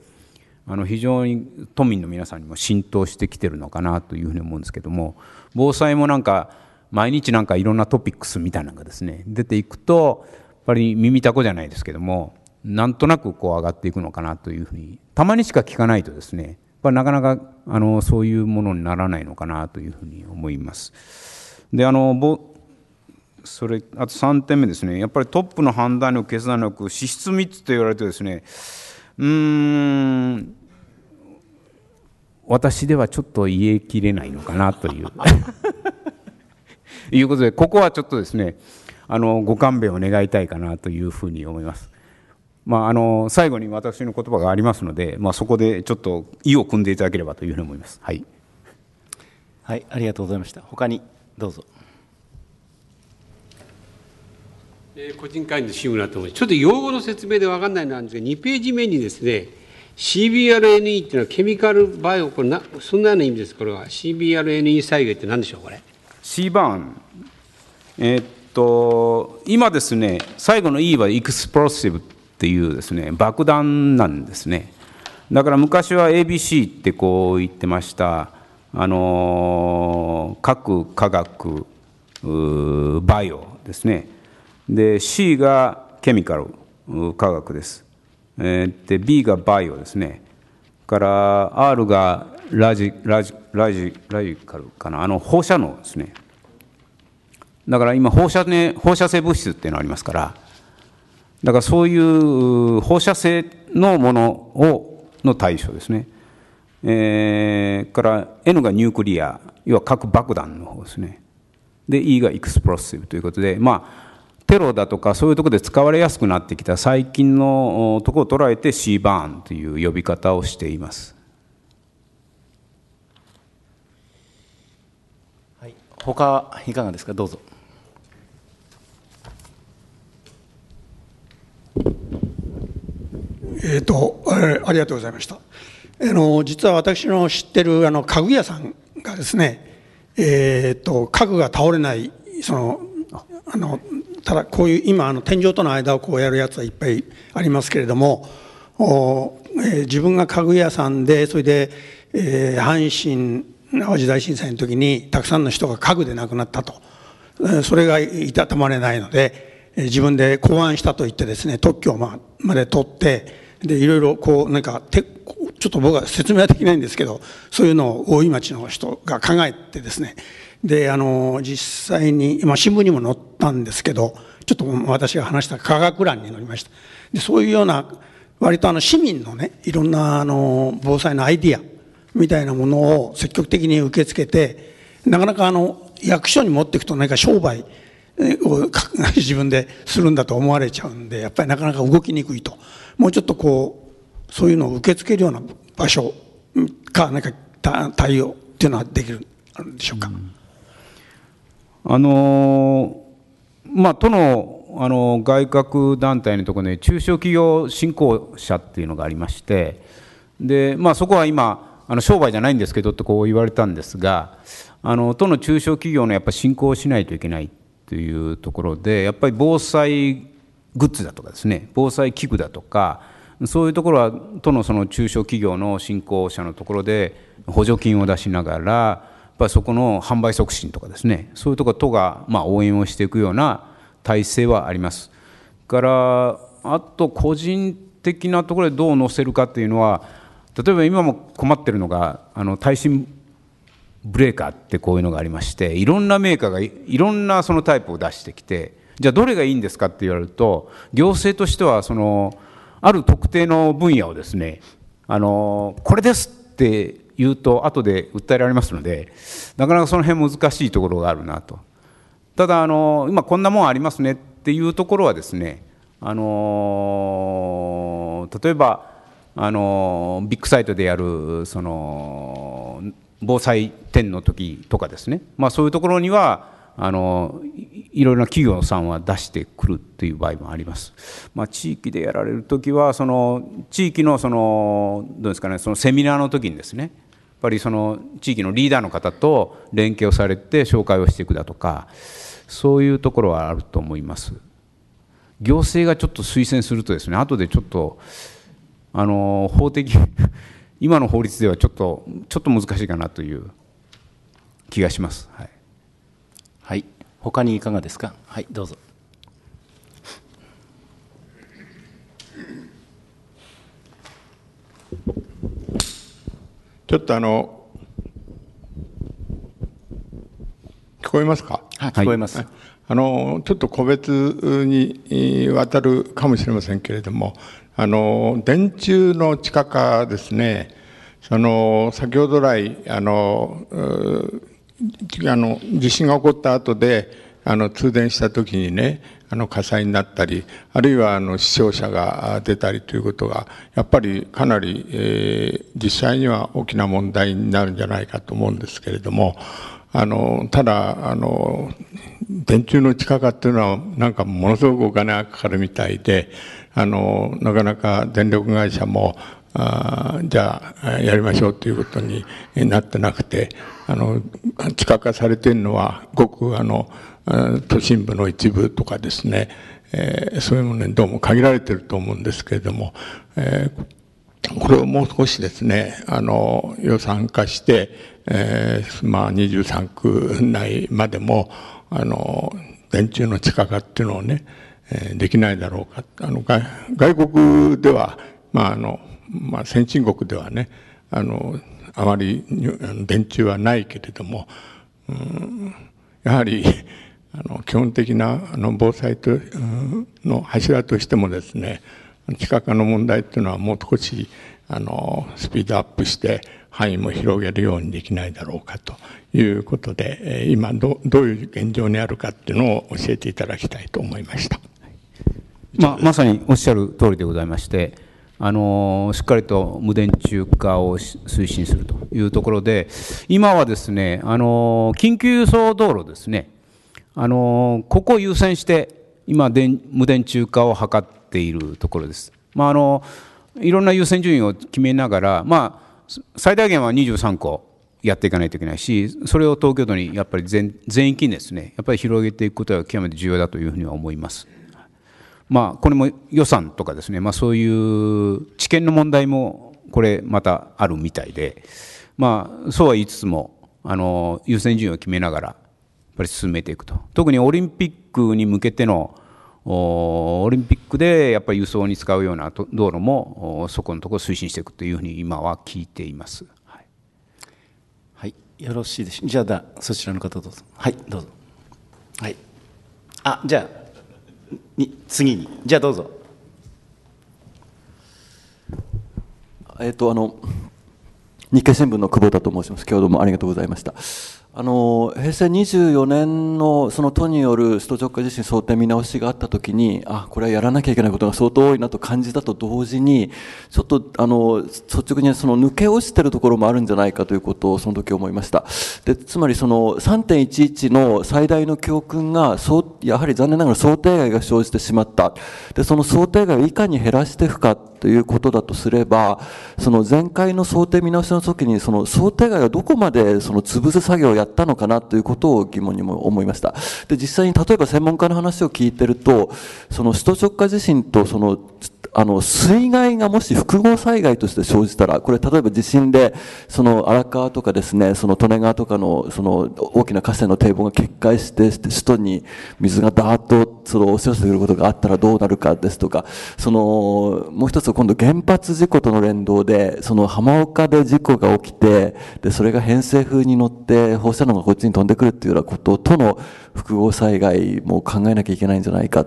あの非常に都民の皆さんにも浸透してきてるのかなというふうに思うんですけども防災もなんか毎日なんかいろんなトピックスみたいなのがですね出ていくとやっぱり耳たこじゃないですけどもなんとなくこう上がっていくのかなというふうにたまにしか聞かないとですねなかなかあのそういうものにならないのかなというふうに思います。であのそれあと3点目ですねやっぱりトップの判断力決断力資質3つと言われてですねうーん私ではちょっと言えきれないのかなといういうことで、ここはちょっとですね、あのご勘弁を願いたいかなというふうに思います。まあ、あの最後に私の言葉がありますので、まあ、そこでちょっと意を組んでいただければというふうに思います。はい、はい、ありがとうございました。他にどうぞ。えー、個人会員の志村とちょっと用語の説明で分かんないなんですが、2ページ目にですね、CBRNE っていうのはケミカルバイオ、これなそんなような意味です、これは。CBRNE 災害って何でしょう、これ。C 番、えー、っと、今ですね、最後の E はエクスプロシブっていうですね、爆弾なんですね。だから昔は ABC ってこう言ってました、あのー、核、科学、バイオですね。で、C がケミカル、科学です。えー、で、B がバイオですね。から R がラジラジラジラジカルかなあの放射能ですねだから今放射,、ね、放射性物質っていうのがありますからだからそういう放射性のものをの対象ですね、えー、から N がニュークリア要は核爆弾の方ですねで E がエクスプロッシブということでまあテロだとかそういうところで使われやすくなってきた最近のとこを捉えてシーバーンという呼び方をしています他いかがですか、どうぞ。えーとありがとうございました、あの実は私の知ってるあの家具屋さんがですね、えーと、と家具が倒れないそのあのただこういう今あの天井との間をこうやるやつはいっぱいありますけれどもお、えー、自分が家具屋さんでそれで、えー、阪神淡路大震災の時にたくさんの人が家具で亡くなったとそれがいたたまれないので自分で考案したと言ってですね特許をまで取ってでいろいろこうなんかてちょっと僕は説明はできないんですけどそういうのを大井町の人が考えてですねであの実際に、まあ、新聞にも載ったんですけどちょっと私が話した科学欄に載りましたでそういうような割とあの市民のねいろんなあの防災のアイディアみたいなものを積極的に受け付けて、なかなかあの役所に持っていくと何か商売を 自分でするんだと思われちゃうんで、やっぱりなかなか動きにくいと。もうちょっとこう、そういうのを受け付けるような場所か、何か対応っていうのはできるんでしょうか。うん、あのー、まあ、都のあの外郭団体のところに中小企業振興者っていうのがありましてで、まあ、そこは今あの商売じゃないんですけどってこう言われたんですがあの都の中小企業のやっぱ振興をしないといけないというところでやっぱり防災グッズだとかですね防災器具だとかそういうところは都のその中小企業の振興者のところで補助金を出しながらやっぱそこの販売促進とかですねそういうところ都がまあ応援をしていくような体制はあります。からあと個人的なところでどう載せるかっていうのは例えば今も困ってるのがあの耐震ブレーカーってこういうのがありましていろんなメーカーがいろんなそのタイプを出してきてじゃあどれがいいんですかって言われると行政としてはそのある特定の分野をですねあのこれですって言うと後で訴えられますのでなかなかその辺難しいところがあるなとただあの今こんなもんありますねっていうところはですねあの例えばあのビッグサイトでやるその防災展の時とかですね、まあ、そういうところにはあのいろいろな企業さんは出してくるという場合もあります。まあ、地域でやられる時はその地域のそのどうですかねそのセミナーの時にですねやっぱりその地域のリーダーの方と連携をされて紹介をしていくだとかそういうところはあると思います行政がちょっと推薦するとですね後でちょっとあの法的 今の法律ではちょっとちょっと難しいかなという気がします。はい。はい、他にいかがですか。はい、どうぞ。ちょっとあの聞こえますか。はい、聞こえます。あのちょっと個別にわたるかもしれませんけれども、あの、電柱の地下化ですね、その、先ほど来、あの、あの地震が起こった後で、あの、通電した時にね、あの、火災になったり、あるいは、あの、死傷者が出たりということが、やっぱりかなり、えー、実際には大きな問題になるんじゃないかと思うんですけれども、あの、ただ、あの、電柱の地下化っていうのは、なんかものすごくお金がかかるみたいで、あのなかなか電力会社もあじゃあやりましょうということになってなくてあの地下化されてるのはごくあの都心部の一部とかですね、えー、そういうものにどうも限られてると思うんですけれども、えー、これをもう少しですねあの予算化して、えー、まあ、23区内までもあの電柱の地下化っていうのをねえできないだろうか。あの外国では、まああのまあ、先進国ではねあのあまり電柱はないけれども、うん、やはりあの基本的なあの防災と、うん、の柱としてもですね地下化の問題というのはもう少しあのスピードアップして範囲も広げるようにできないだろうかということで今どどういう現状にあるかっていうのを教えていただきたいと思いました。まあ、まさにおっしゃる通りでございまして、あのしっかりと無電柱化を推進するというところで、今はですね、あの緊急輸送道路ですね、あのここを優先して、今電、無電柱化を図っているところです。まああのいろんな優先順位を決めながら、まあ、最大限は23個やっていかないといけないし、それを東京都にやっぱり全全域にですね、やっぱり広げていくことが極めて重要だというふうには思います。まあ、これも予算とかですね、まあ、そういう知見の問題もこれまたあるみたいで、まあ、そうは言いつつもあの優先順位を決めながらやっぱり進めていくと特にオリンピックに向けてのオリンピックでやっぱり輸送に使うような道路もそこのところ推進していくというふうに今は聞いています。はい、よろしいでしょう。じゃあそちらの方どうぞ。はいどうぞ。はい。あじゃあに次にじゃあどうぞ。えっ、とあの日経新聞の久保田と申します。今日どうもありがとうございました。あの平成24年のその都による首都直下地震想定見直しがあったときにあこれはやらなきゃいけないことが相当多いなと感じたと同時にちょっとあの率直にその抜け落ちてるところもあるんじゃないかということをその時思いましたでつまりその3.11の最大の教訓がそうやはり残念ながら想定外が生じてしまったでその想定外をいかに減らしていくかということだとすればその前回の想定見直しの時にその想定外がどこまでその潰す作業をやったのかなということを疑問にも思いました。で、実際に例えば専門家の話を聞いてると、その首都直下地震とそのあの、水害がもし複合災害として生じたら、これ例えば地震で、その荒川とかですね、その利根川とかの、その大きな河川の堤防が決壊して、首都に水がダーッと、その押し寄せてくることがあったらどうなるかですとか、その、もう一つは今度原発事故との連動で、その浜岡で事故が起きて、で、それが偏西風に乗って放射能がこっちに飛んでくるっていうようなこととの複合災害も考えなきゃいけないんじゃないか。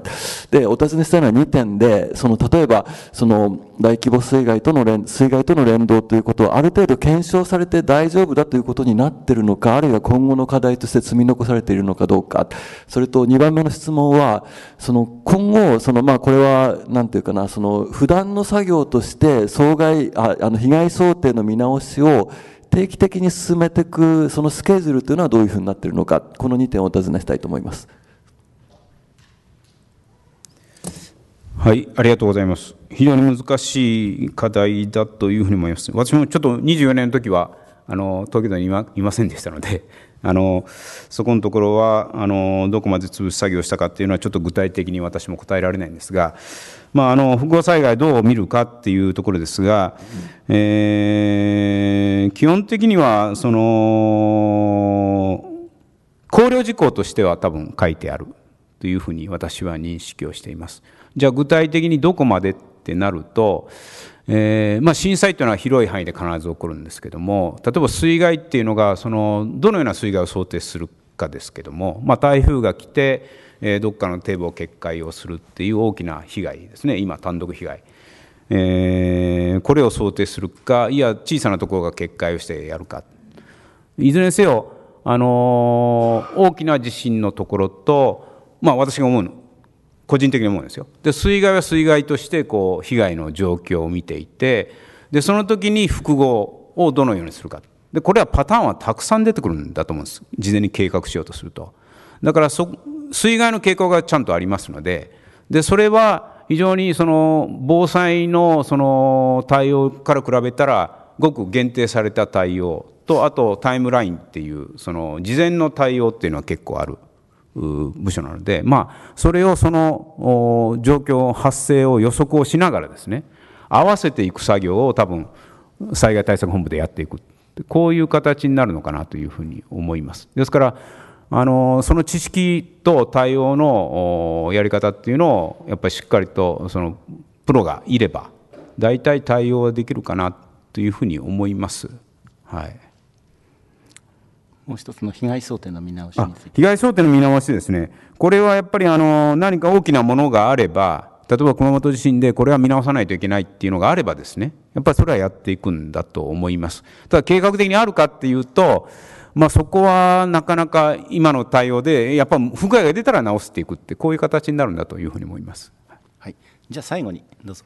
で、お尋ねしたいのは2点で、その例えばば、その大規模水害との連、水害との連動ということはある程度検証されて大丈夫だということになってるのか、あるいは今後の課題として積み残されているのかどうか。それと2番目の質問は、その今後、そのまあこれは、なんていうかな、その普段の作業として障害、ああの被害想定の見直しを定期的に進めていく、そのスケジュールというのはどういうふうになっているのか、この2点をお尋ねしたいと思います。はい、ありがとうございます。非常に難しい課題だというふうに思います。私もちょっと24年の時は、あの、東京都にいませんでしたので、あの、そこのところは、あの、どこまで潰す作業したかっていうのは、ちょっと具体的に私も答えられないんですが、まあ、あの、復興災害どう見るかっていうところですが、えー、基本的には、その、考慮事項としては多分書いてあるというふうに私は認識をしています。じゃあ具体的にどこまでってなると、えーまあ、震災というのは広い範囲で必ず起こるんですけども例えば水害っていうのがそのどのような水害を想定するかですけども、まあ、台風が来て、えー、どっかの堤防決壊をするっていう大きな被害ですね今単独被害、えー、これを想定するかいや小さなところが決壊をしてやるかいずれにせよ、あのー、大きな地震のところと、まあ、私が思う個人的に思うんですよ。で水害は水害としてこう被害の状況を見ていてでその時に複合をどのようにするかでこれはパターンはたくさん出てくるんだと思うんです事前に計画しようとすると。だから水害の傾向がちゃんとありますのででそれは非常にその防災のその対応から比べたらごく限定された対応とあとタイムラインっていうその事前の対応っていうのは結構ある部署なので、まあ、それをその状況発生を予測をしながらですね合わせていく作業を多分災害対策本部でやっていくこういう形になるのかなというふうに思います。ですからあのその知識と対応のやり方っていうのをやっぱりしっかりとそのプロがいれば大体対応できるかなというふうに思います。はいもう一つの被害想定の見直しについて被害想定の見直しですね、これはやっぱりあの何か大きなものがあれば、例えば熊本地震でこれは見直さないといけないっていうのがあればですね、やっぱりそれはやっていくんだと思います。ただ計画的にあるかっていうと、まあ、そこはなかなか今の対応で、やっぱ不具合が出たら直していくって、こういう形になるんだというふうに思います。はい、じゃあ最後にどうぞ。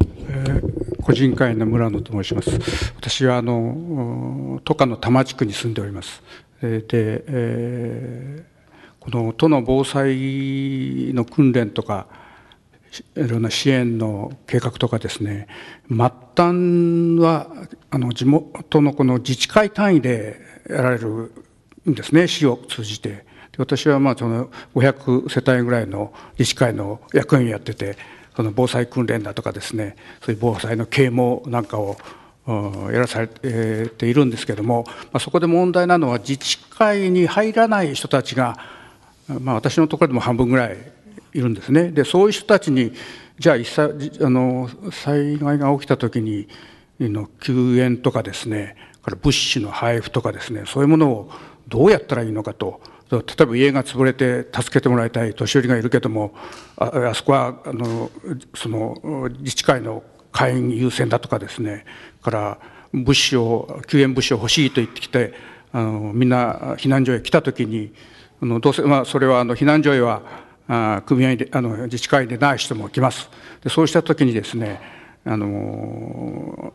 えー個人会員の村野と申します。私はあの都下の多摩地区に住んでおります。で、えー、この都の防災の訓練とかいろんな支援の計画とかですね末端はあの地元のこの自治会単位でやられるんですね市を通じて。で私はまあその500世帯ぐらいの自治会の役員をやっててその防災訓練だとかですねそういう防災の啓蒙なんかをやらされているんですけども、まあ、そこで問題なのは自治会に入らない人たちが、まあ、私のところでも半分ぐらいいるんですねでそういう人たちにじゃああの災害が起きた時にの救援とかですねから物資の配布とかですねそういうものをどうやったらいいのかと。例えば家が潰れて助けてもらいたい年寄りがいるけどもあそこはあのその自治会の会員優先だとかですねから物資を救援物資を欲しいと言ってきてあのみんな避難所へ来た時にあのどうせ、まあ、それはあの避難所へはあ組合であの自治会でない人も来ますでそうした時にですねあの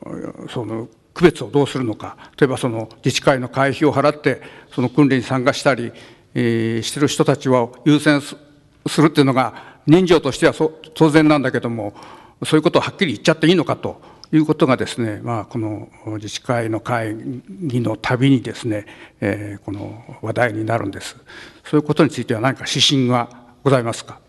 その区別をどうするのか例えばその自治会の会費を払ってその訓練に参加したりえー、してる人たちを優先するっていうのが人情としては当然なんだけどもそういうことをはっきり言っちゃっていいのかということがですね、まあ、この自治会の会議のたびにですね、えー、この話題になるんですそういうことについては何か指針はございますか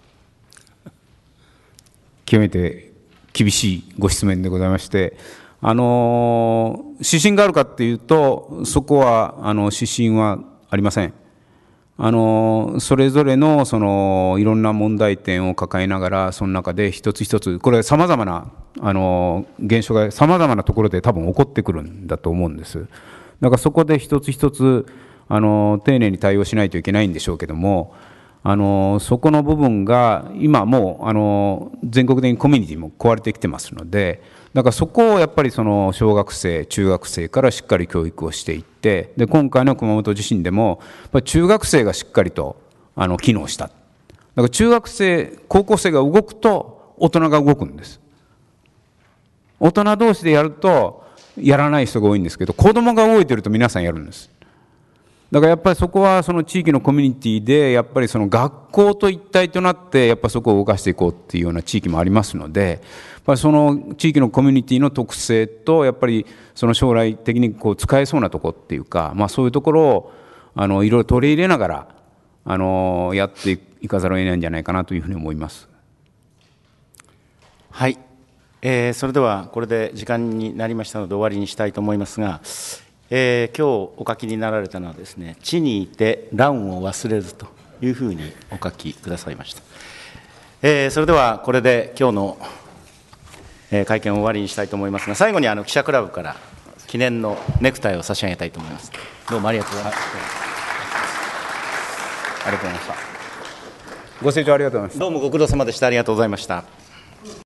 極めて厳しいご質問でございましてあの指針があるかっていうとそこはあの指針はありません。あのそれぞれのそのいろんな問題点を抱えながらその中で一つ一つこれさまざまなあの現象がさまざまなところで多分起こってくるんだと思うんですだからそこで一つ一つあの丁寧に対応しないといけないんでしょうけどもあのそこの部分が今もうあの全国的にコミュニティも壊れてきてますのでだからそこをやっぱりその小学生中学生からしっかり教育をしていってで今回の熊本地震でもやっぱ中学生がしっかりとあの機能しただから中学生高校生が動くと大人が動くんです大人同士でやるとやらない人が多いんですけど子供が動いてると皆さんやるんですだからやっぱりそこはその地域のコミュニティでやっぱりその学校と一体となってやっぱそこを動かしていこうっていうような地域もありますのでぱりその地域のコミュニティの特性とやっぱりその将来的にこう使えそうなとこっていうか、まあ、そういうところをあのいろいろ取り入れながらあのやっていかざるを得ないんじゃないかなというふうに思います。はい、えー、それではこれで時間になりましたので終わりにしたいと思いますが、えー、今日お書きになられたのはですね「地にいて乱を忘れず」というふうにお書きくださいました。えー、それではこれで今日のえ会見を終わりにしたいと思いますが、最後にあの記者クラブから記念のネクタイを差し上げたいと思います。どうもありがとうございました。ありがとうございました。ご清聴ありがとうございました。どうもご苦労様でした。ありがとうございました。